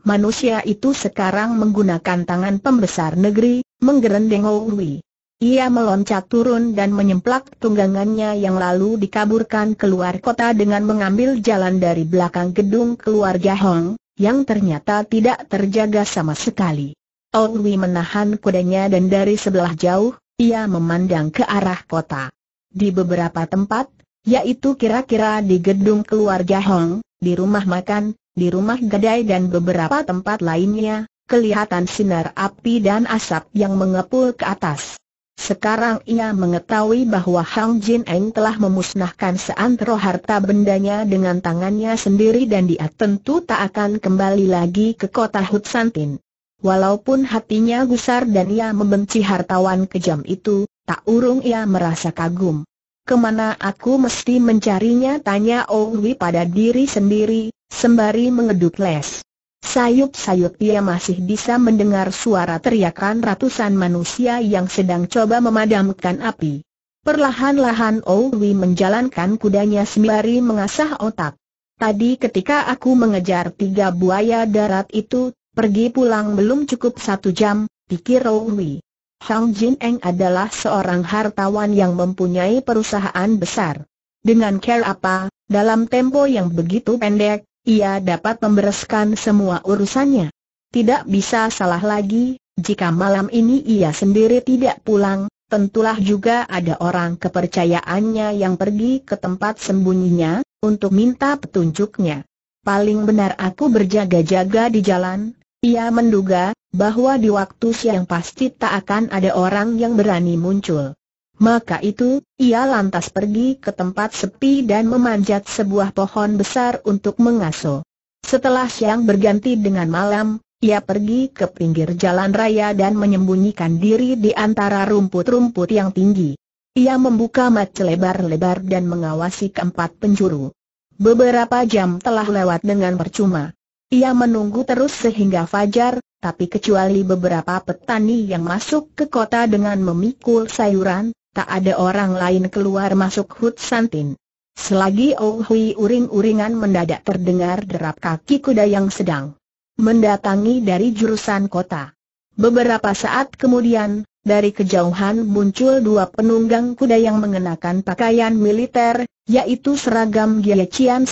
manusia itu sekarang menggunakan tangan pembesar negeri, menggerendeng Owi. Ia meloncat turun dan menyemplak tunggangannya yang lalu dikaburkan keluar kota dengan mengambil jalan dari belakang gedung keluarga Hong, yang ternyata tidak terjaga sama sekali. Owi menahan kudanya dan dari sebelah jauh, ia memandang ke arah kota. Di beberapa tempat, yaitu kira-kira di gedung keluarga Hong, di rumah makan, di rumah gadai dan beberapa tempat lainnya, kelihatan sinar api dan asap yang mengepul ke atas. Sekarang ia mengetahui bahwa Hang Jin Eng telah memusnahkan seantero harta bendanya dengan tangannya sendiri dan dia tentu tak akan kembali lagi ke kota Hutsantin. Walaupun hatinya gusar dan ia membenci hartawan kejam itu, tak urung ia merasa kagum. Kemana aku mesti mencarinya tanya Owi pada diri sendiri, Sembari mengeduk les. Sayup-sayup ia masih bisa mendengar suara teriakan ratusan manusia yang sedang coba memadamkan api. Perlahan-lahan Owi menjalankan kudanya sembari mengasah otak. Tadi ketika aku mengejar tiga buaya darat itu, pergi pulang belum cukup satu jam, pikir Owi. Hang Jin Eng adalah seorang hartawan yang mempunyai perusahaan besar. Dengan care apa, dalam tempo yang begitu pendek, ia dapat membereskan semua urusannya. Tidak bisa salah lagi, jika malam ini ia sendiri tidak pulang, tentulah juga ada orang kepercayaannya yang pergi ke tempat sembunyinya, untuk minta petunjuknya. Paling benar aku berjaga-jaga di jalan, ia menduga, bahwa di waktu siang pasti tak akan ada orang yang berani muncul. Maka itu, ia lantas pergi ke tempat sepi dan memanjat sebuah pohon besar untuk mengaso. Setelah siang berganti dengan malam, ia pergi ke pinggir jalan raya dan menyembunyikan diri di antara rumput-rumput yang tinggi. Ia membuka mata lebar-lebar dan mengawasi keempat penjuru. Beberapa jam telah lewat dengan percuma. Ia menunggu terus sehingga fajar, tapi kecuali beberapa petani yang masuk ke kota dengan memikul sayuran, tak ada orang lain keluar masuk Hut Santin. Selagi Ohui oh uring-uringan mendadak terdengar derap kaki kuda yang sedang mendatangi dari jurusan kota. Beberapa saat kemudian, dari kejauhan muncul dua penunggang kuda yang mengenakan pakaian militer, yaitu seragam Gia Cian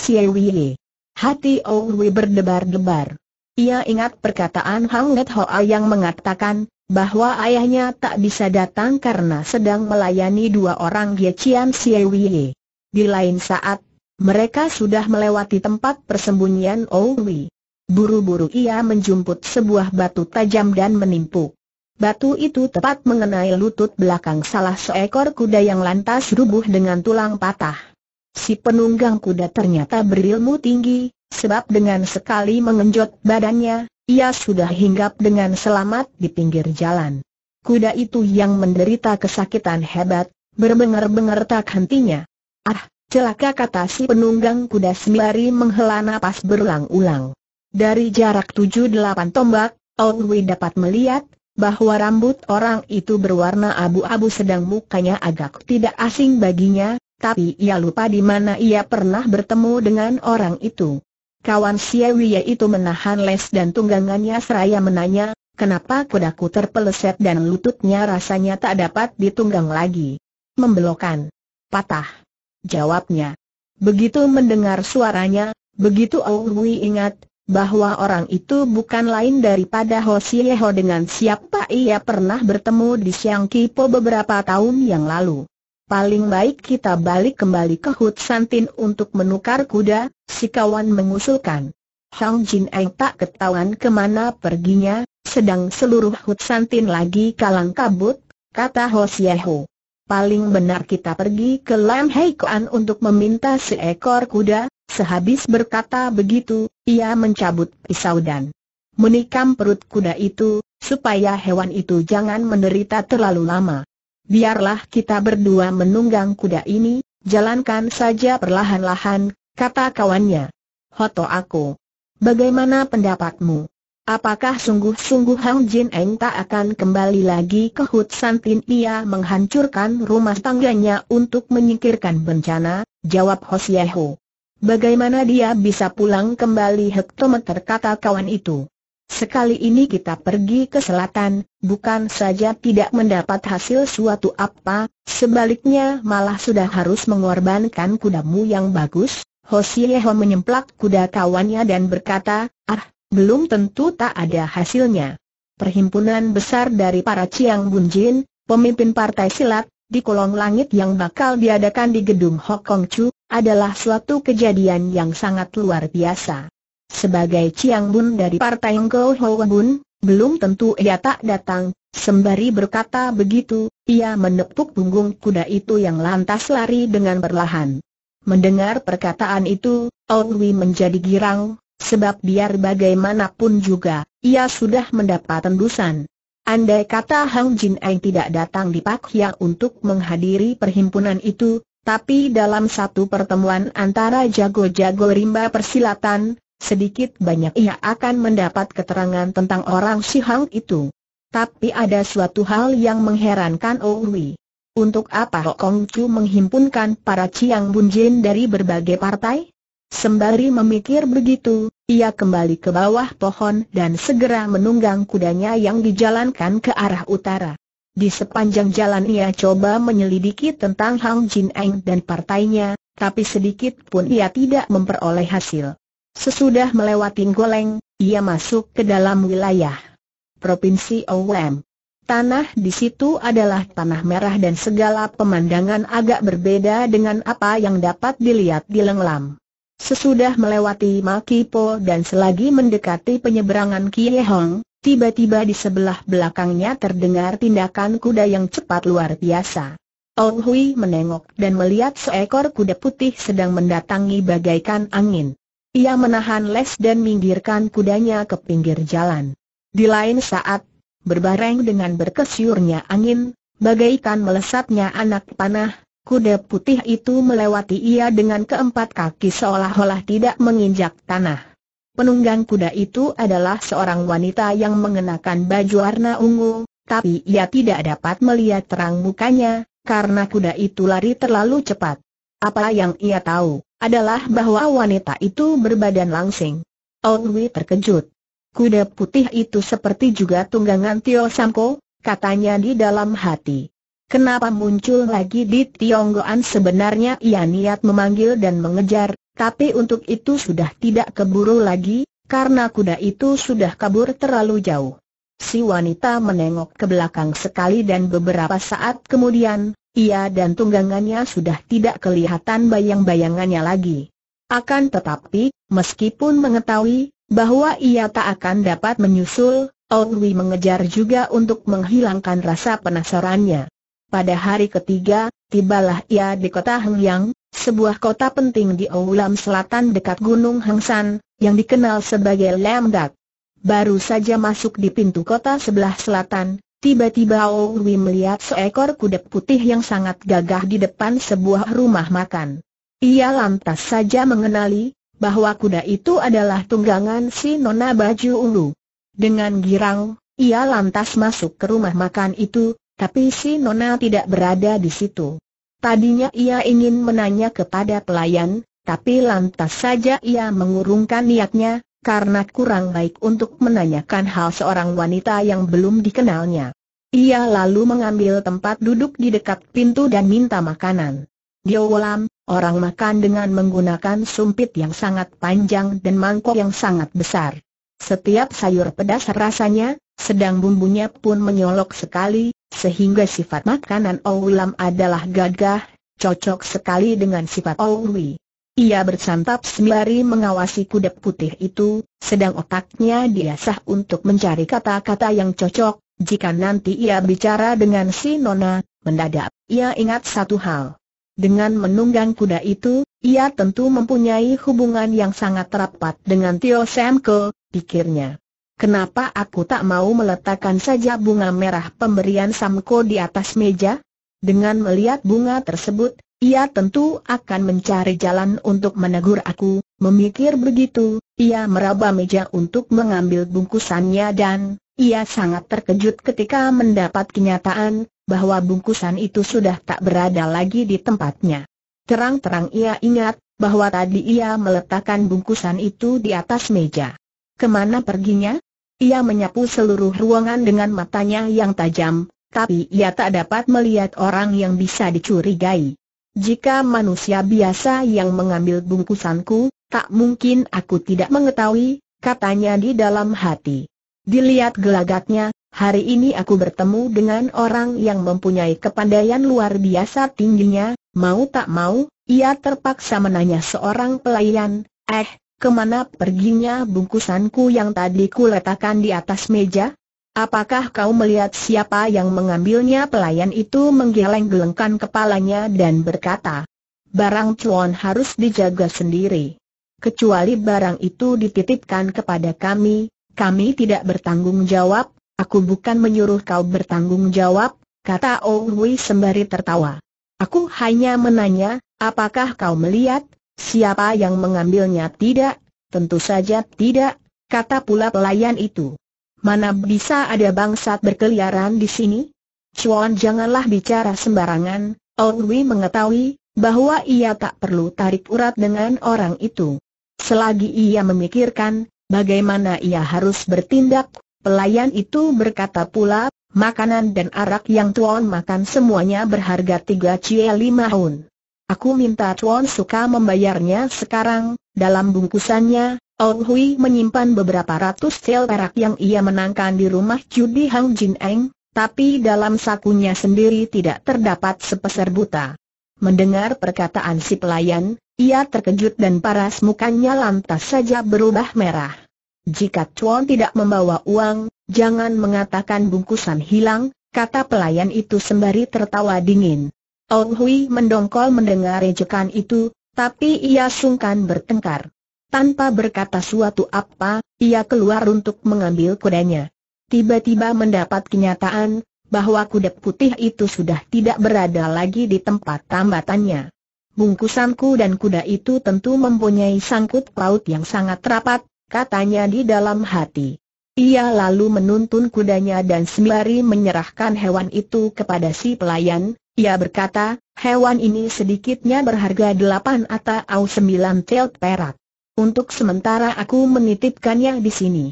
Hati Ohui oh berdebar-debar. Ia ingat perkataan Hang Net Hoa yang mengatakan, bahwa ayahnya tak bisa datang karena sedang melayani dua orang Gecian Chian Siewie. Di lain saat, mereka sudah melewati tempat persembunyian Owi. Buru-buru ia menjumput sebuah batu tajam dan menimpuk. Batu itu tepat mengenai lutut belakang salah seekor kuda yang lantas rubuh dengan tulang patah. Si penunggang kuda ternyata berilmu tinggi, sebab dengan sekali mengenjot badannya, ia sudah hinggap dengan selamat di pinggir jalan. Kuda itu yang menderita kesakitan hebat, berbengar-bengar tak hentinya. Ah, celaka kata si penunggang kuda sembari menghela napas berulang-ulang. Dari jarak tujuh delapan tombak, Wei dapat melihat bahwa rambut orang itu berwarna abu-abu sedang mukanya agak tidak asing baginya, tapi ia lupa di mana ia pernah bertemu dengan orang itu. Kawan Siawiya itu menahan les dan tunggangannya seraya menanya, kenapa kudaku terpeleset dan lututnya rasanya tak dapat ditunggang lagi. Membelokan. Patah. Jawabnya. Begitu mendengar suaranya, begitu Oului ingat, bahwa orang itu bukan lain daripada Ho Sieho dengan siapa ia pernah bertemu di Siang Kipo beberapa tahun yang lalu. Paling baik kita balik kembali ke Hut Santin untuk menukar kuda, si kawan mengusulkan. Hang Jin Eng tak ketahuan kemana perginya, sedang seluruh Hut Santin lagi kalang kabut, kata Ho Ho. Paling benar kita pergi ke Lam Hei Kuan untuk meminta seekor kuda, sehabis berkata begitu, ia mencabut pisau dan menikam perut kuda itu, supaya hewan itu jangan menderita terlalu lama biarlah kita berdua menunggang kuda ini, jalankan saja perlahan-lahan, kata kawannya. Hoto aku. Bagaimana pendapatmu? Apakah sungguh-sungguh Hang Jin Eng tak akan kembali lagi ke Hut San Ia menghancurkan rumah tangganya untuk menyingkirkan bencana? Jawab Hos Ho. Bagaimana dia bisa pulang kembali hektometer kata kawan itu? Sekali ini kita pergi ke selatan, bukan saja tidak mendapat hasil suatu apa, sebaliknya malah sudah harus mengorbankan kudamu yang bagus. Hosieho menyemplak kuda kawannya dan berkata, ah, belum tentu tak ada hasilnya. Perhimpunan besar dari para Chiang Bunjin, pemimpin partai silat, di kolong langit yang bakal diadakan di gedung Hokong Chu, adalah suatu kejadian yang sangat luar biasa. Sebagai Chiang Bun dari Partai Ngko Hoa Bun, belum tentu ia tak datang, sembari berkata begitu, ia menepuk punggung kuda itu yang lantas lari dengan perlahan. Mendengar perkataan itu, Owi menjadi girang, sebab biar bagaimanapun juga, ia sudah mendapat tendusan. Andai kata Hang Jin Eng tidak datang di Pak untuk menghadiri perhimpunan itu, tapi dalam satu pertemuan antara jago-jago rimba persilatan, Sedikit banyak ia akan mendapat keterangan tentang orang si Hang itu. Tapi ada suatu hal yang mengherankan Owi. Untuk apa Kong Chu menghimpunkan para Chiang Jin dari berbagai partai? Sembari memikir begitu, ia kembali ke bawah pohon dan segera menunggang kudanya yang dijalankan ke arah utara. Di sepanjang jalan ia coba menyelidiki tentang Hang Jin Eng dan partainya, tapi sedikit pun ia tidak memperoleh hasil. Sesudah melewati Goleng, ia masuk ke dalam wilayah Provinsi Owem. Tanah di situ adalah tanah merah dan segala pemandangan agak berbeda dengan apa yang dapat dilihat di Lenglam. Sesudah melewati Makipo dan selagi mendekati penyeberangan Kiehong, tiba-tiba di sebelah belakangnya terdengar tindakan kuda yang cepat luar biasa. Ong Hui menengok dan melihat seekor kuda putih sedang mendatangi bagaikan angin. Ia menahan les dan minggirkan kudanya ke pinggir jalan. Di lain saat, berbareng dengan berkesyurnya angin, bagaikan melesatnya anak panah, kuda putih itu melewati ia dengan keempat kaki seolah-olah tidak menginjak tanah. Penunggang kuda itu adalah seorang wanita yang mengenakan baju warna ungu, tapi ia tidak dapat melihat terang mukanya, karena kuda itu lari terlalu cepat. Apa yang ia tahu, adalah bahwa wanita itu berbadan langsing. Ong Wi terkejut. Kuda putih itu seperti juga tunggangan Tio Samko, katanya di dalam hati. Kenapa muncul lagi di Tionggoan sebenarnya ia niat memanggil dan mengejar, tapi untuk itu sudah tidak keburu lagi, karena kuda itu sudah kabur terlalu jauh. Si wanita menengok ke belakang sekali dan beberapa saat kemudian, ia dan tunggangannya sudah tidak kelihatan bayang-bayangannya lagi. Akan tetapi, meskipun mengetahui bahwa ia tak akan dapat menyusul, Ongwi mengejar juga untuk menghilangkan rasa penasarannya. Pada hari ketiga, tibalah ia di kota Hengyang, sebuah kota penting di Oulam Selatan dekat Gunung Hengsan, yang dikenal sebagai Lamdak. Baru saja masuk di pintu kota sebelah selatan, Tiba-tiba Owi melihat seekor kuda putih yang sangat gagah di depan sebuah rumah makan. Ia lantas saja mengenali bahwa kuda itu adalah tunggangan si Nona Baju Ulu. Dengan girang, ia lantas masuk ke rumah makan itu, tapi si Nona tidak berada di situ. Tadinya ia ingin menanya kepada pelayan, tapi lantas saja ia mengurungkan niatnya, karena kurang baik untuk menanyakan hal seorang wanita yang belum dikenalnya. Ia lalu mengambil tempat duduk di dekat pintu dan minta makanan. Diolam, orang makan dengan menggunakan sumpit yang sangat panjang dan mangkok yang sangat besar. Setiap sayur pedas rasanya, sedang bumbunya pun menyolok sekali, sehingga sifat makanan Oulam adalah gagah, cocok sekali dengan sifat Oulwi. Ia bersantap sembari mengawasi kuda putih itu, sedang otaknya diasah untuk mencari kata-kata yang cocok, jika nanti ia bicara dengan si Nona, mendadak, ia ingat satu hal. Dengan menunggang kuda itu, ia tentu mempunyai hubungan yang sangat rapat dengan Tio Semko, pikirnya. Kenapa aku tak mau meletakkan saja bunga merah pemberian Samko di atas meja? Dengan melihat bunga tersebut, ia tentu akan mencari jalan untuk menegur aku, memikir begitu, ia meraba meja untuk mengambil bungkusannya dan, ia sangat terkejut ketika mendapat kenyataan, bahwa bungkusan itu sudah tak berada lagi di tempatnya. Terang-terang ia ingat, bahwa tadi ia meletakkan bungkusan itu di atas meja. Kemana perginya? Ia menyapu seluruh ruangan dengan matanya yang tajam, tapi ia tak dapat melihat orang yang bisa dicurigai. Jika manusia biasa yang mengambil bungkusanku, tak mungkin aku tidak mengetahui, katanya di dalam hati. Dilihat gelagatnya, hari ini aku bertemu dengan orang yang mempunyai kepandaian luar biasa tingginya, mau tak mau, ia terpaksa menanya seorang pelayan, eh, kemana perginya bungkusanku yang tadi kuletakkan di atas meja? Apakah kau melihat siapa yang mengambilnya pelayan itu menggeleng-gelengkan kepalanya dan berkata, Barang cuan harus dijaga sendiri. Kecuali barang itu dititipkan kepada kami, kami tidak bertanggung jawab, aku bukan menyuruh kau bertanggung jawab, kata Owi sembari tertawa. Aku hanya menanya, apakah kau melihat, siapa yang mengambilnya tidak? Tentu saja tidak, kata pula pelayan itu. Mana bisa ada bangsat berkeliaran di sini? Chuan janganlah bicara sembarangan, Ong Wei mengetahui bahwa ia tak perlu tarik urat dengan orang itu. Selagi ia memikirkan bagaimana ia harus bertindak, pelayan itu berkata pula, makanan dan arak yang Tuan makan semuanya berharga tiga cie lima hun. Aku minta Tuan suka membayarnya sekarang, dalam bungkusannya, Ong Hui menyimpan beberapa ratus sel perak yang ia menangkan di rumah judi Hang Jin Eng, tapi dalam sakunya sendiri tidak terdapat sepeser buta. Mendengar perkataan si pelayan, ia terkejut dan paras mukanya lantas saja berubah merah. Jika Chuan tidak membawa uang, jangan mengatakan bungkusan hilang, kata pelayan itu sembari tertawa dingin. Ong Hui mendongkol mendengar ejekan itu, tapi ia sungkan bertengkar. Tanpa berkata suatu apa, ia keluar untuk mengambil kudanya. Tiba-tiba mendapat kenyataan, bahwa kuda putih itu sudah tidak berada lagi di tempat tambatannya. Bungkusanku dan kuda itu tentu mempunyai sangkut paut yang sangat rapat, katanya di dalam hati. Ia lalu menuntun kudanya dan sembari menyerahkan hewan itu kepada si pelayan, ia berkata, hewan ini sedikitnya berharga delapan atau sembilan telt perak. Untuk sementara aku menitipkannya di sini.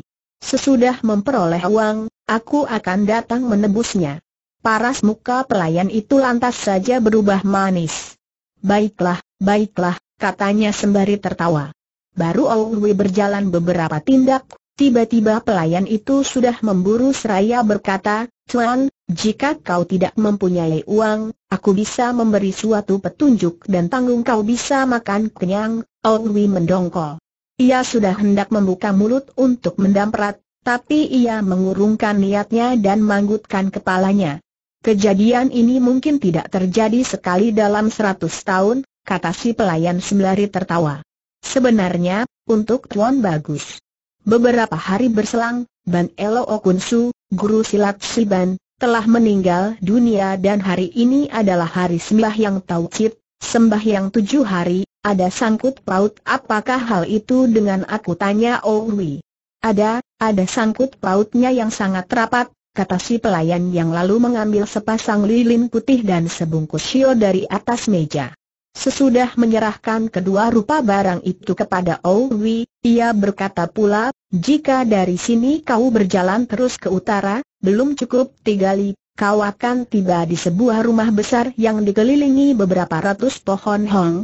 Sesudah memperoleh uang, aku akan datang menebusnya. Paras muka pelayan itu lantas saja berubah manis. Baiklah, baiklah, katanya sembari tertawa. Baru Owi berjalan beberapa tindak, Tiba-tiba pelayan itu sudah memburu seraya berkata, Tuan, jika kau tidak mempunyai uang, aku bisa memberi suatu petunjuk dan tanggung kau bisa makan kenyang, Wi mendongkol. Ia sudah hendak membuka mulut untuk mendamprat, tapi ia mengurungkan niatnya dan manggutkan kepalanya. Kejadian ini mungkin tidak terjadi sekali dalam seratus tahun, kata si pelayan sembari tertawa. Sebenarnya, untuk Tuan bagus. Beberapa hari berselang, Ban Elo Okunsu, guru silat Siban, telah meninggal dunia dan hari ini adalah hari sembah yang tawcit. Sembah yang tujuh hari, ada sangkut paut apakah hal itu dengan aku tanya Owi. Oh ada, ada sangkut pautnya yang sangat rapat, kata si pelayan yang lalu mengambil sepasang lilin putih dan sebungkus shio dari atas meja. Sesudah menyerahkan kedua rupa barang itu kepada Owi, ia berkata pula, jika dari sini kau berjalan terus ke utara, belum cukup tiga li, kau akan tiba di sebuah rumah besar yang dikelilingi beberapa ratus pohon hong.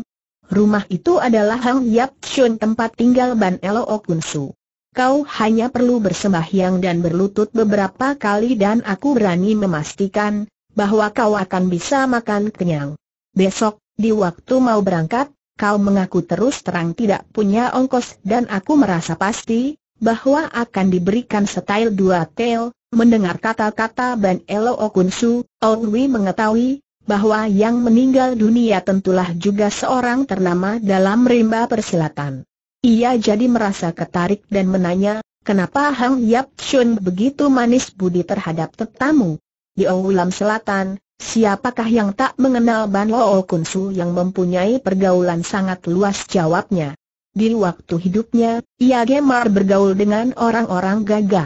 Rumah itu adalah Hang Yap Chun tempat tinggal Ban Elo Okunsu. Kau hanya perlu bersembahyang dan berlutut beberapa kali dan aku berani memastikan bahwa kau akan bisa makan kenyang. Besok, di waktu mau berangkat, kau mengaku terus terang tidak punya ongkos dan aku merasa pasti bahwa akan diberikan setail dua tel. Mendengar kata-kata Ban Elo Okunsu, Onwi mengetahui bahwa yang meninggal dunia tentulah juga seorang ternama dalam rimba persilatan. Ia jadi merasa ketarik dan menanya, kenapa Hang Yap Chun begitu manis budi terhadap tetamu? Di Oulam Selatan, Siapakah yang tak mengenal Ban Loo Kun Su yang mempunyai pergaulan sangat luas jawabnya. Di waktu hidupnya, ia gemar bergaul dengan orang-orang gagah.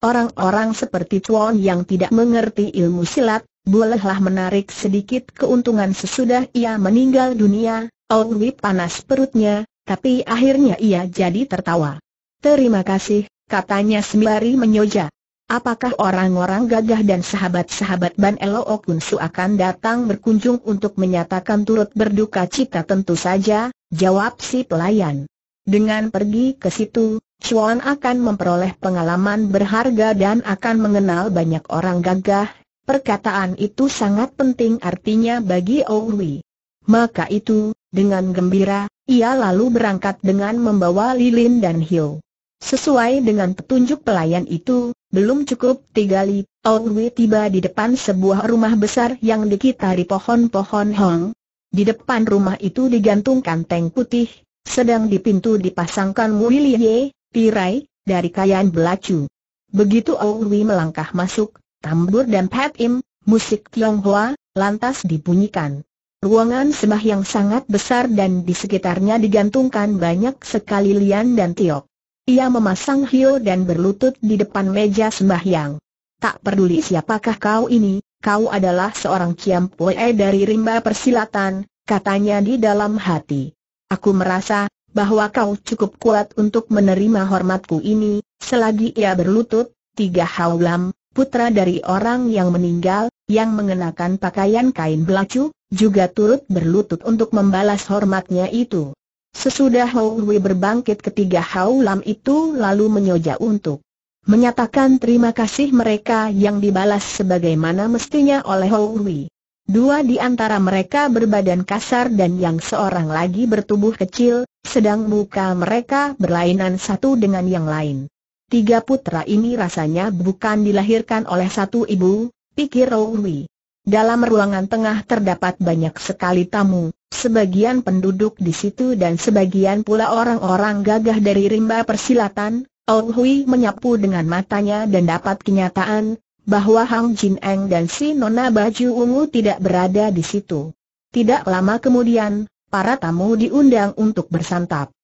Orang-orang seperti Chuan yang tidak mengerti ilmu silat, bolehlah menarik sedikit keuntungan sesudah ia meninggal dunia, Ong wip panas perutnya, tapi akhirnya ia jadi tertawa. Terima kasih, katanya sembari menyoja. Apakah orang-orang gagah dan sahabat-sahabat Ban Elo Kunsu akan datang berkunjung untuk menyatakan turut berduka cita tentu saja, jawab si pelayan. Dengan pergi ke situ, Chuan akan memperoleh pengalaman berharga dan akan mengenal banyak orang gagah, perkataan itu sangat penting artinya bagi Owi. Maka itu, dengan gembira, ia lalu berangkat dengan membawa lilin dan hiu. Sesuai dengan petunjuk pelayan itu, belum cukup tiga li, Wei tiba di depan sebuah rumah besar yang dikitari pohon-pohon hong. Di depan rumah itu digantungkan tank putih, sedang di pintu dipasangkan muilie, tirai, dari kayan belacu. Begitu Wei melangkah masuk, tambur dan patim, musik Tionghoa, lantas dibunyikan. Ruangan sembah yang sangat besar dan di sekitarnya digantungkan banyak sekali lian dan tiok. Ia memasang hio dan berlutut di depan meja sembahyang. Tak peduli siapakah kau ini, kau adalah seorang Kiam kiampoe dari rimba persilatan, katanya di dalam hati. Aku merasa, bahwa kau cukup kuat untuk menerima hormatku ini, selagi ia berlutut, tiga haulam, putra dari orang yang meninggal, yang mengenakan pakaian kain belacu, juga turut berlutut untuk membalas hormatnya itu. Sesudah Hou Hui berbangkit ketiga Hou Lam itu lalu menyoja untuk menyatakan terima kasih mereka yang dibalas sebagaimana mestinya oleh Hou Hui. Dua di antara mereka berbadan kasar dan yang seorang lagi bertubuh kecil, sedang muka mereka berlainan satu dengan yang lain. Tiga putra ini rasanya bukan dilahirkan oleh satu ibu, pikir Rowi. Dalam ruangan tengah terdapat banyak sekali tamu, Sebagian penduduk di situ dan sebagian pula orang-orang gagah dari rimba persilatan, Ou Hui menyapu dengan matanya dan dapat kenyataan, bahwa Hang Jin Eng dan si Nona Baju Ungu tidak berada di situ. Tidak lama kemudian, para tamu diundang untuk bersantap.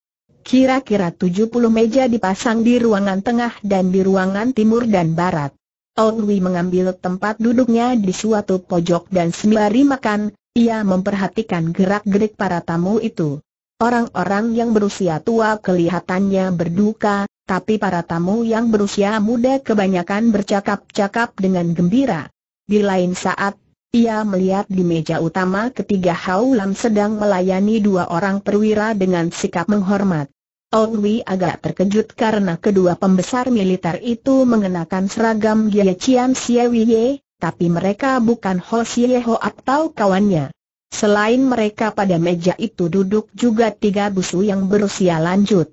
Kira-kira 70 meja dipasang di ruangan tengah dan di ruangan timur dan barat. Old Hui mengambil tempat duduknya di suatu pojok dan sembari makan, ia memperhatikan gerak-gerik para tamu itu. Orang-orang yang berusia tua kelihatannya berduka, tapi para tamu yang berusia muda kebanyakan bercakap-cakap dengan gembira. Di lain saat, ia melihat di meja utama ketiga Haulam sedang melayani dua orang perwira dengan sikap menghormat. Ongwi agak terkejut karena kedua pembesar militer itu mengenakan seragam Gia Chiam tapi mereka bukan Ho Sieho atau kawannya. Selain mereka pada meja itu duduk juga tiga busu yang berusia lanjut.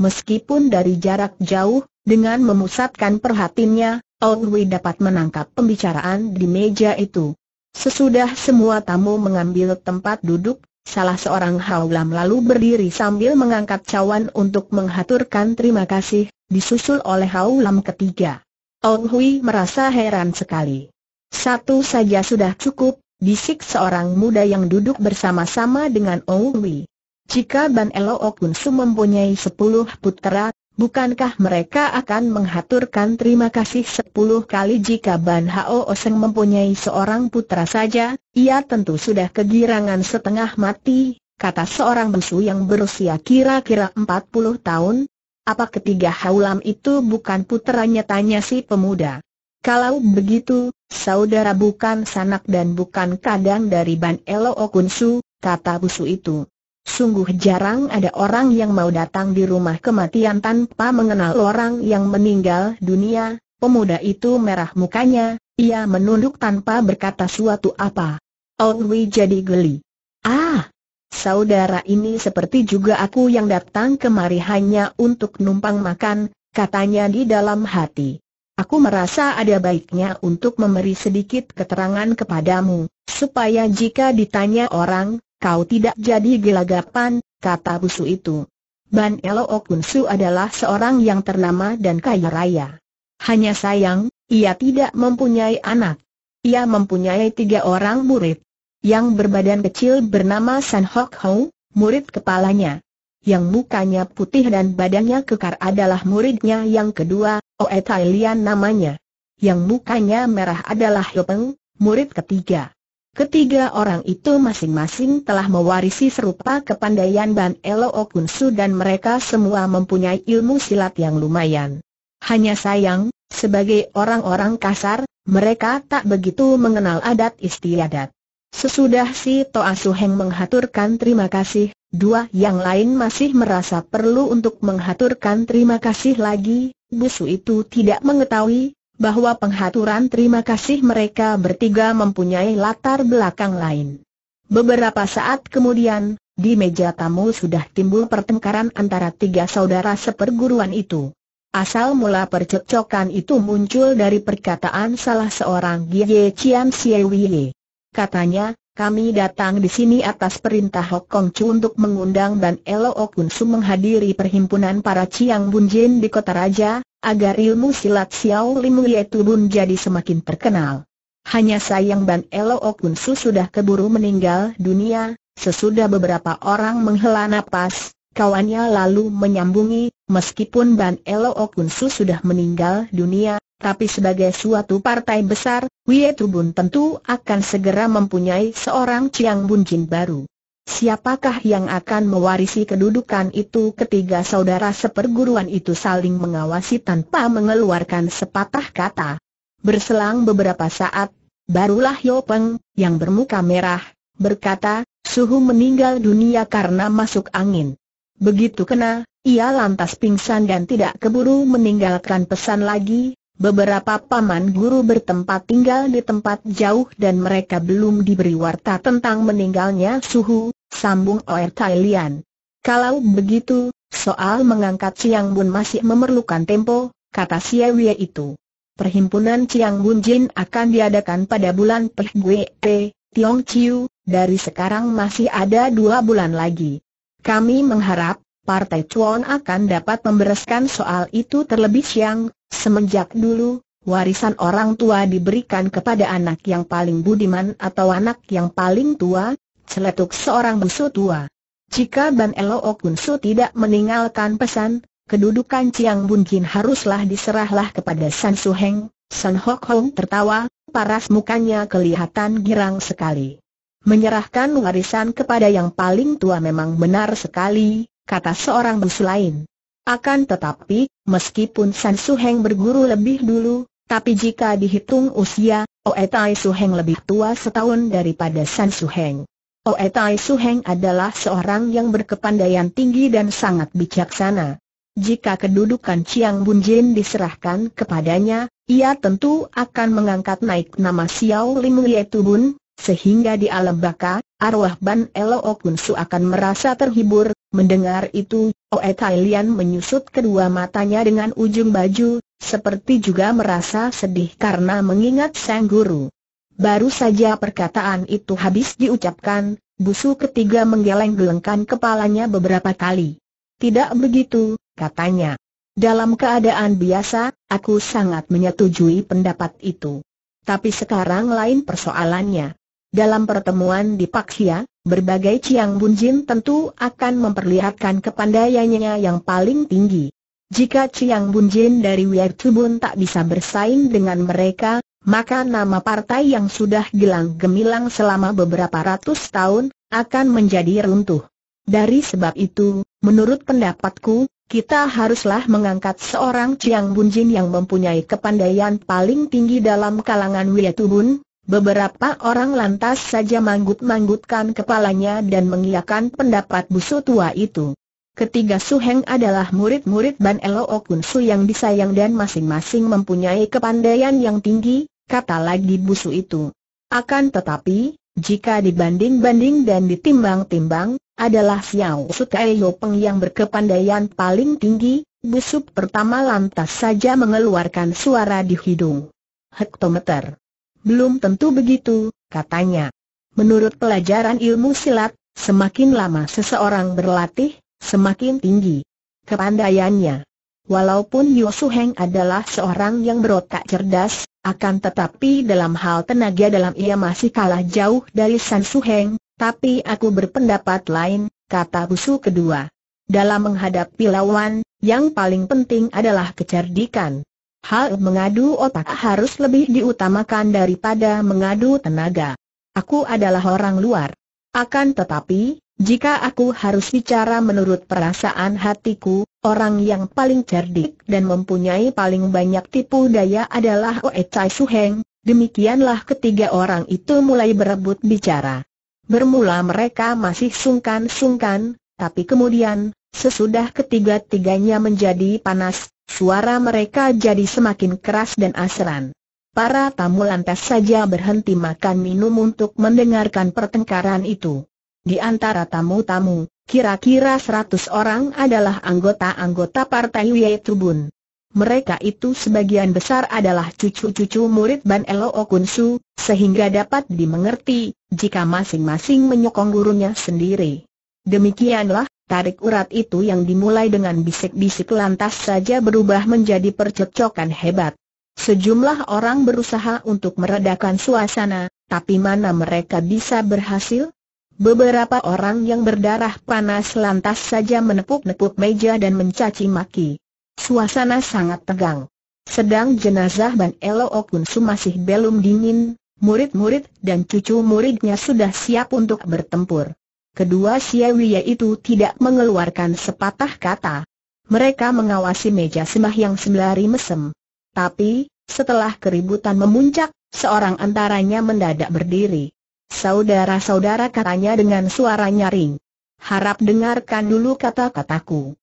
Meskipun dari jarak jauh, dengan memusatkan perhatiannya, Wei dapat menangkap pembicaraan di meja itu. Sesudah semua tamu mengambil tempat duduk, salah seorang haulam lalu berdiri sambil mengangkat cawan untuk menghaturkan terima kasih, disusul oleh haulam ketiga. Ong Hui merasa heran sekali. Satu saja sudah cukup, bisik seorang muda yang duduk bersama-sama dengan Owi. Jika Ban Elo Okunsu mempunyai sepuluh putera, bukankah mereka akan menghaturkan terima kasih sepuluh kali jika Ban Hao Oseng mempunyai seorang putera saja? Ia tentu sudah kegirangan setengah mati, kata seorang musuh yang berusia kira-kira empat puluh tahun. Apa ketiga haulam itu bukan putranya? tanya si pemuda. Kalau begitu, Saudara bukan sanak dan bukan kadang dari Ban Elo Okunsu, kata busu itu. Sungguh jarang ada orang yang mau datang di rumah kematian tanpa mengenal orang yang meninggal dunia, pemuda itu merah mukanya, ia menunduk tanpa berkata suatu apa. Onwi jadi geli. Ah, saudara ini seperti juga aku yang datang kemari hanya untuk numpang makan, katanya di dalam hati aku merasa ada baiknya untuk memberi sedikit keterangan kepadamu, supaya jika ditanya orang, kau tidak jadi gelagapan, kata busu itu. Ban Elo Okunsu adalah seorang yang ternama dan kaya raya. Hanya sayang, ia tidak mempunyai anak. Ia mempunyai tiga orang murid. Yang berbadan kecil bernama San Hok Hou, murid kepalanya yang mukanya putih dan badannya kekar adalah muridnya yang kedua, Oe Tai Lian namanya. Yang mukanya merah adalah Yopeng, murid ketiga. Ketiga orang itu masing-masing telah mewarisi serupa kepandaian Ban Elo Okunsu dan mereka semua mempunyai ilmu silat yang lumayan. Hanya sayang, sebagai orang-orang kasar, mereka tak begitu mengenal adat istiadat. Sesudah si Toa Suheng menghaturkan terima kasih, Dua yang lain masih merasa perlu untuk menghaturkan terima kasih lagi, busu itu tidak mengetahui bahwa penghaturan terima kasih mereka bertiga mempunyai latar belakang lain. Beberapa saat kemudian, di meja tamu sudah timbul pertengkaran antara tiga saudara seperguruan itu. Asal mula percekcokan itu muncul dari perkataan salah seorang Gye Chian Xie Katanya, kami datang di sini atas perintah Hok Kong Chu untuk mengundang Ban Elo Okunsu Su menghadiri perhimpunan para Ciang Bunjin di Kota Raja, agar ilmu silat Xiao Limu yaitu Bun jadi semakin terkenal. Hanya sayang Ban Elo Okunsu Su sudah keburu meninggal dunia, sesudah beberapa orang menghela napas, kawannya lalu menyambungi, Meskipun Ban Elo Okunsu sudah meninggal dunia, tapi sebagai suatu partai besar, Wie Tubun tentu akan segera mempunyai seorang Chiang Jin baru. Siapakah yang akan mewarisi kedudukan itu ketiga saudara seperguruan itu saling mengawasi tanpa mengeluarkan sepatah kata. Berselang beberapa saat, barulah Yopeng, yang bermuka merah, berkata, Suhu meninggal dunia karena masuk angin. Begitu kena, ia lantas pingsan dan tidak keburu meninggalkan pesan lagi, beberapa paman guru bertempat tinggal di tempat jauh dan mereka belum diberi warta tentang meninggalnya suhu, sambung Oer Tailian. Kalau begitu, soal mengangkat Siang Bun masih memerlukan tempo, kata Siawie itu. Perhimpunan Siang Bun Jin akan diadakan pada bulan Pe, Tiong Chiu, dari sekarang masih ada dua bulan lagi. Kami mengharap, Partai Chuan akan dapat membereskan soal itu terlebih siang, semenjak dulu, warisan orang tua diberikan kepada anak yang paling budiman atau anak yang paling tua, celetuk seorang busu tua. Jika Ban Elo Okunsu tidak meninggalkan pesan, kedudukan Chiang Bun Kin haruslah diserahlah kepada San Su Heng, San Hok Hong tertawa, paras mukanya kelihatan girang sekali. Menyerahkan warisan kepada yang paling tua memang benar sekali, kata seorang busu lain. Akan tetapi, meskipun San Suheng berguru lebih dulu, tapi jika dihitung usia, Oe Tai Suheng lebih tua setahun daripada San Suheng. Oe Tai Suheng adalah seorang yang berkepandaian tinggi dan sangat bijaksana. Jika kedudukan Chiang Bun Jin diserahkan kepadanya, ia tentu akan mengangkat naik nama Xiao Lim Lie sehingga di alam baka, arwah Ban Elo Okun Su akan merasa terhibur, Mendengar itu, Oe Tai Lian menyusut kedua matanya dengan ujung baju, seperti juga merasa sedih karena mengingat sang guru. Baru saja perkataan itu habis diucapkan, busu ketiga menggeleng-gelengkan kepalanya beberapa kali. Tidak begitu, katanya. Dalam keadaan biasa, aku sangat menyetujui pendapat itu. Tapi sekarang lain persoalannya. Dalam pertemuan di Paksia, berbagai ciang Bun Jin tentu akan memperlihatkan kepandaiannya yang paling tinggi. Jika ciang Bun Jin dari Wier Tubun tak bisa bersaing dengan mereka, maka nama partai yang sudah gelang gemilang selama beberapa ratus tahun, akan menjadi runtuh. Dari sebab itu, menurut pendapatku, kita haruslah mengangkat seorang ciang Bun Jin yang mempunyai kepandaian paling tinggi dalam kalangan Wier Tubun, Beberapa orang lantas saja manggut-manggutkan kepalanya dan mengiyakan pendapat busu tua itu. Ketiga Suheng adalah murid-murid Ban Elo oh Su yang disayang dan masing-masing mempunyai kepandaian yang tinggi, kata lagi busu itu. Akan tetapi, jika dibanding-banding dan ditimbang-timbang, adalah Xiao Sutai Peng yang berkepandaian paling tinggi, busu pertama lantas saja mengeluarkan suara di hidung. Hektometer belum tentu begitu, katanya. Menurut pelajaran ilmu silat, semakin lama seseorang berlatih, semakin tinggi kepandaiannya. Walaupun Yosu Su Heng adalah seorang yang berotak cerdas, akan tetapi dalam hal tenaga dalam ia masih kalah jauh dari San Su Heng, tapi aku berpendapat lain, kata busu kedua. Dalam menghadapi lawan, yang paling penting adalah kecerdikan. Hal mengadu otak harus lebih diutamakan daripada mengadu tenaga. Aku adalah orang luar. Akan tetapi, jika aku harus bicara menurut perasaan hatiku, orang yang paling cerdik dan mempunyai paling banyak tipu daya adalah Oe Chai Heng. demikianlah ketiga orang itu mulai berebut bicara. Bermula mereka masih sungkan-sungkan, tapi kemudian, sesudah ketiga-tiganya menjadi panas, Suara mereka jadi semakin keras dan aseran. Para tamu lantas saja berhenti makan minum untuk mendengarkan pertengkaran itu. Di antara tamu-tamu, kira-kira 100 orang adalah anggota-anggota Partai Wei Mereka itu sebagian besar adalah cucu-cucu murid Ban Elo Okunsu, sehingga dapat dimengerti, jika masing-masing menyokong gurunya sendiri. Demikianlah, tarik urat itu yang dimulai dengan bisik-bisik lantas saja berubah menjadi percekcokan hebat. Sejumlah orang berusaha untuk meredakan suasana, tapi mana mereka bisa berhasil? Beberapa orang yang berdarah panas lantas saja menepuk-nepuk meja dan mencaci maki. Suasana sangat tegang. Sedang jenazah Ban Elo Okun masih belum dingin, murid-murid dan cucu muridnya sudah siap untuk bertempur. Kedua Siawiya itu tidak mengeluarkan sepatah kata. Mereka mengawasi meja sembah yang sembari mesem. Tapi, setelah keributan memuncak, seorang antaranya mendadak berdiri. Saudara-saudara katanya dengan suara nyaring. Harap dengarkan dulu kata-kataku.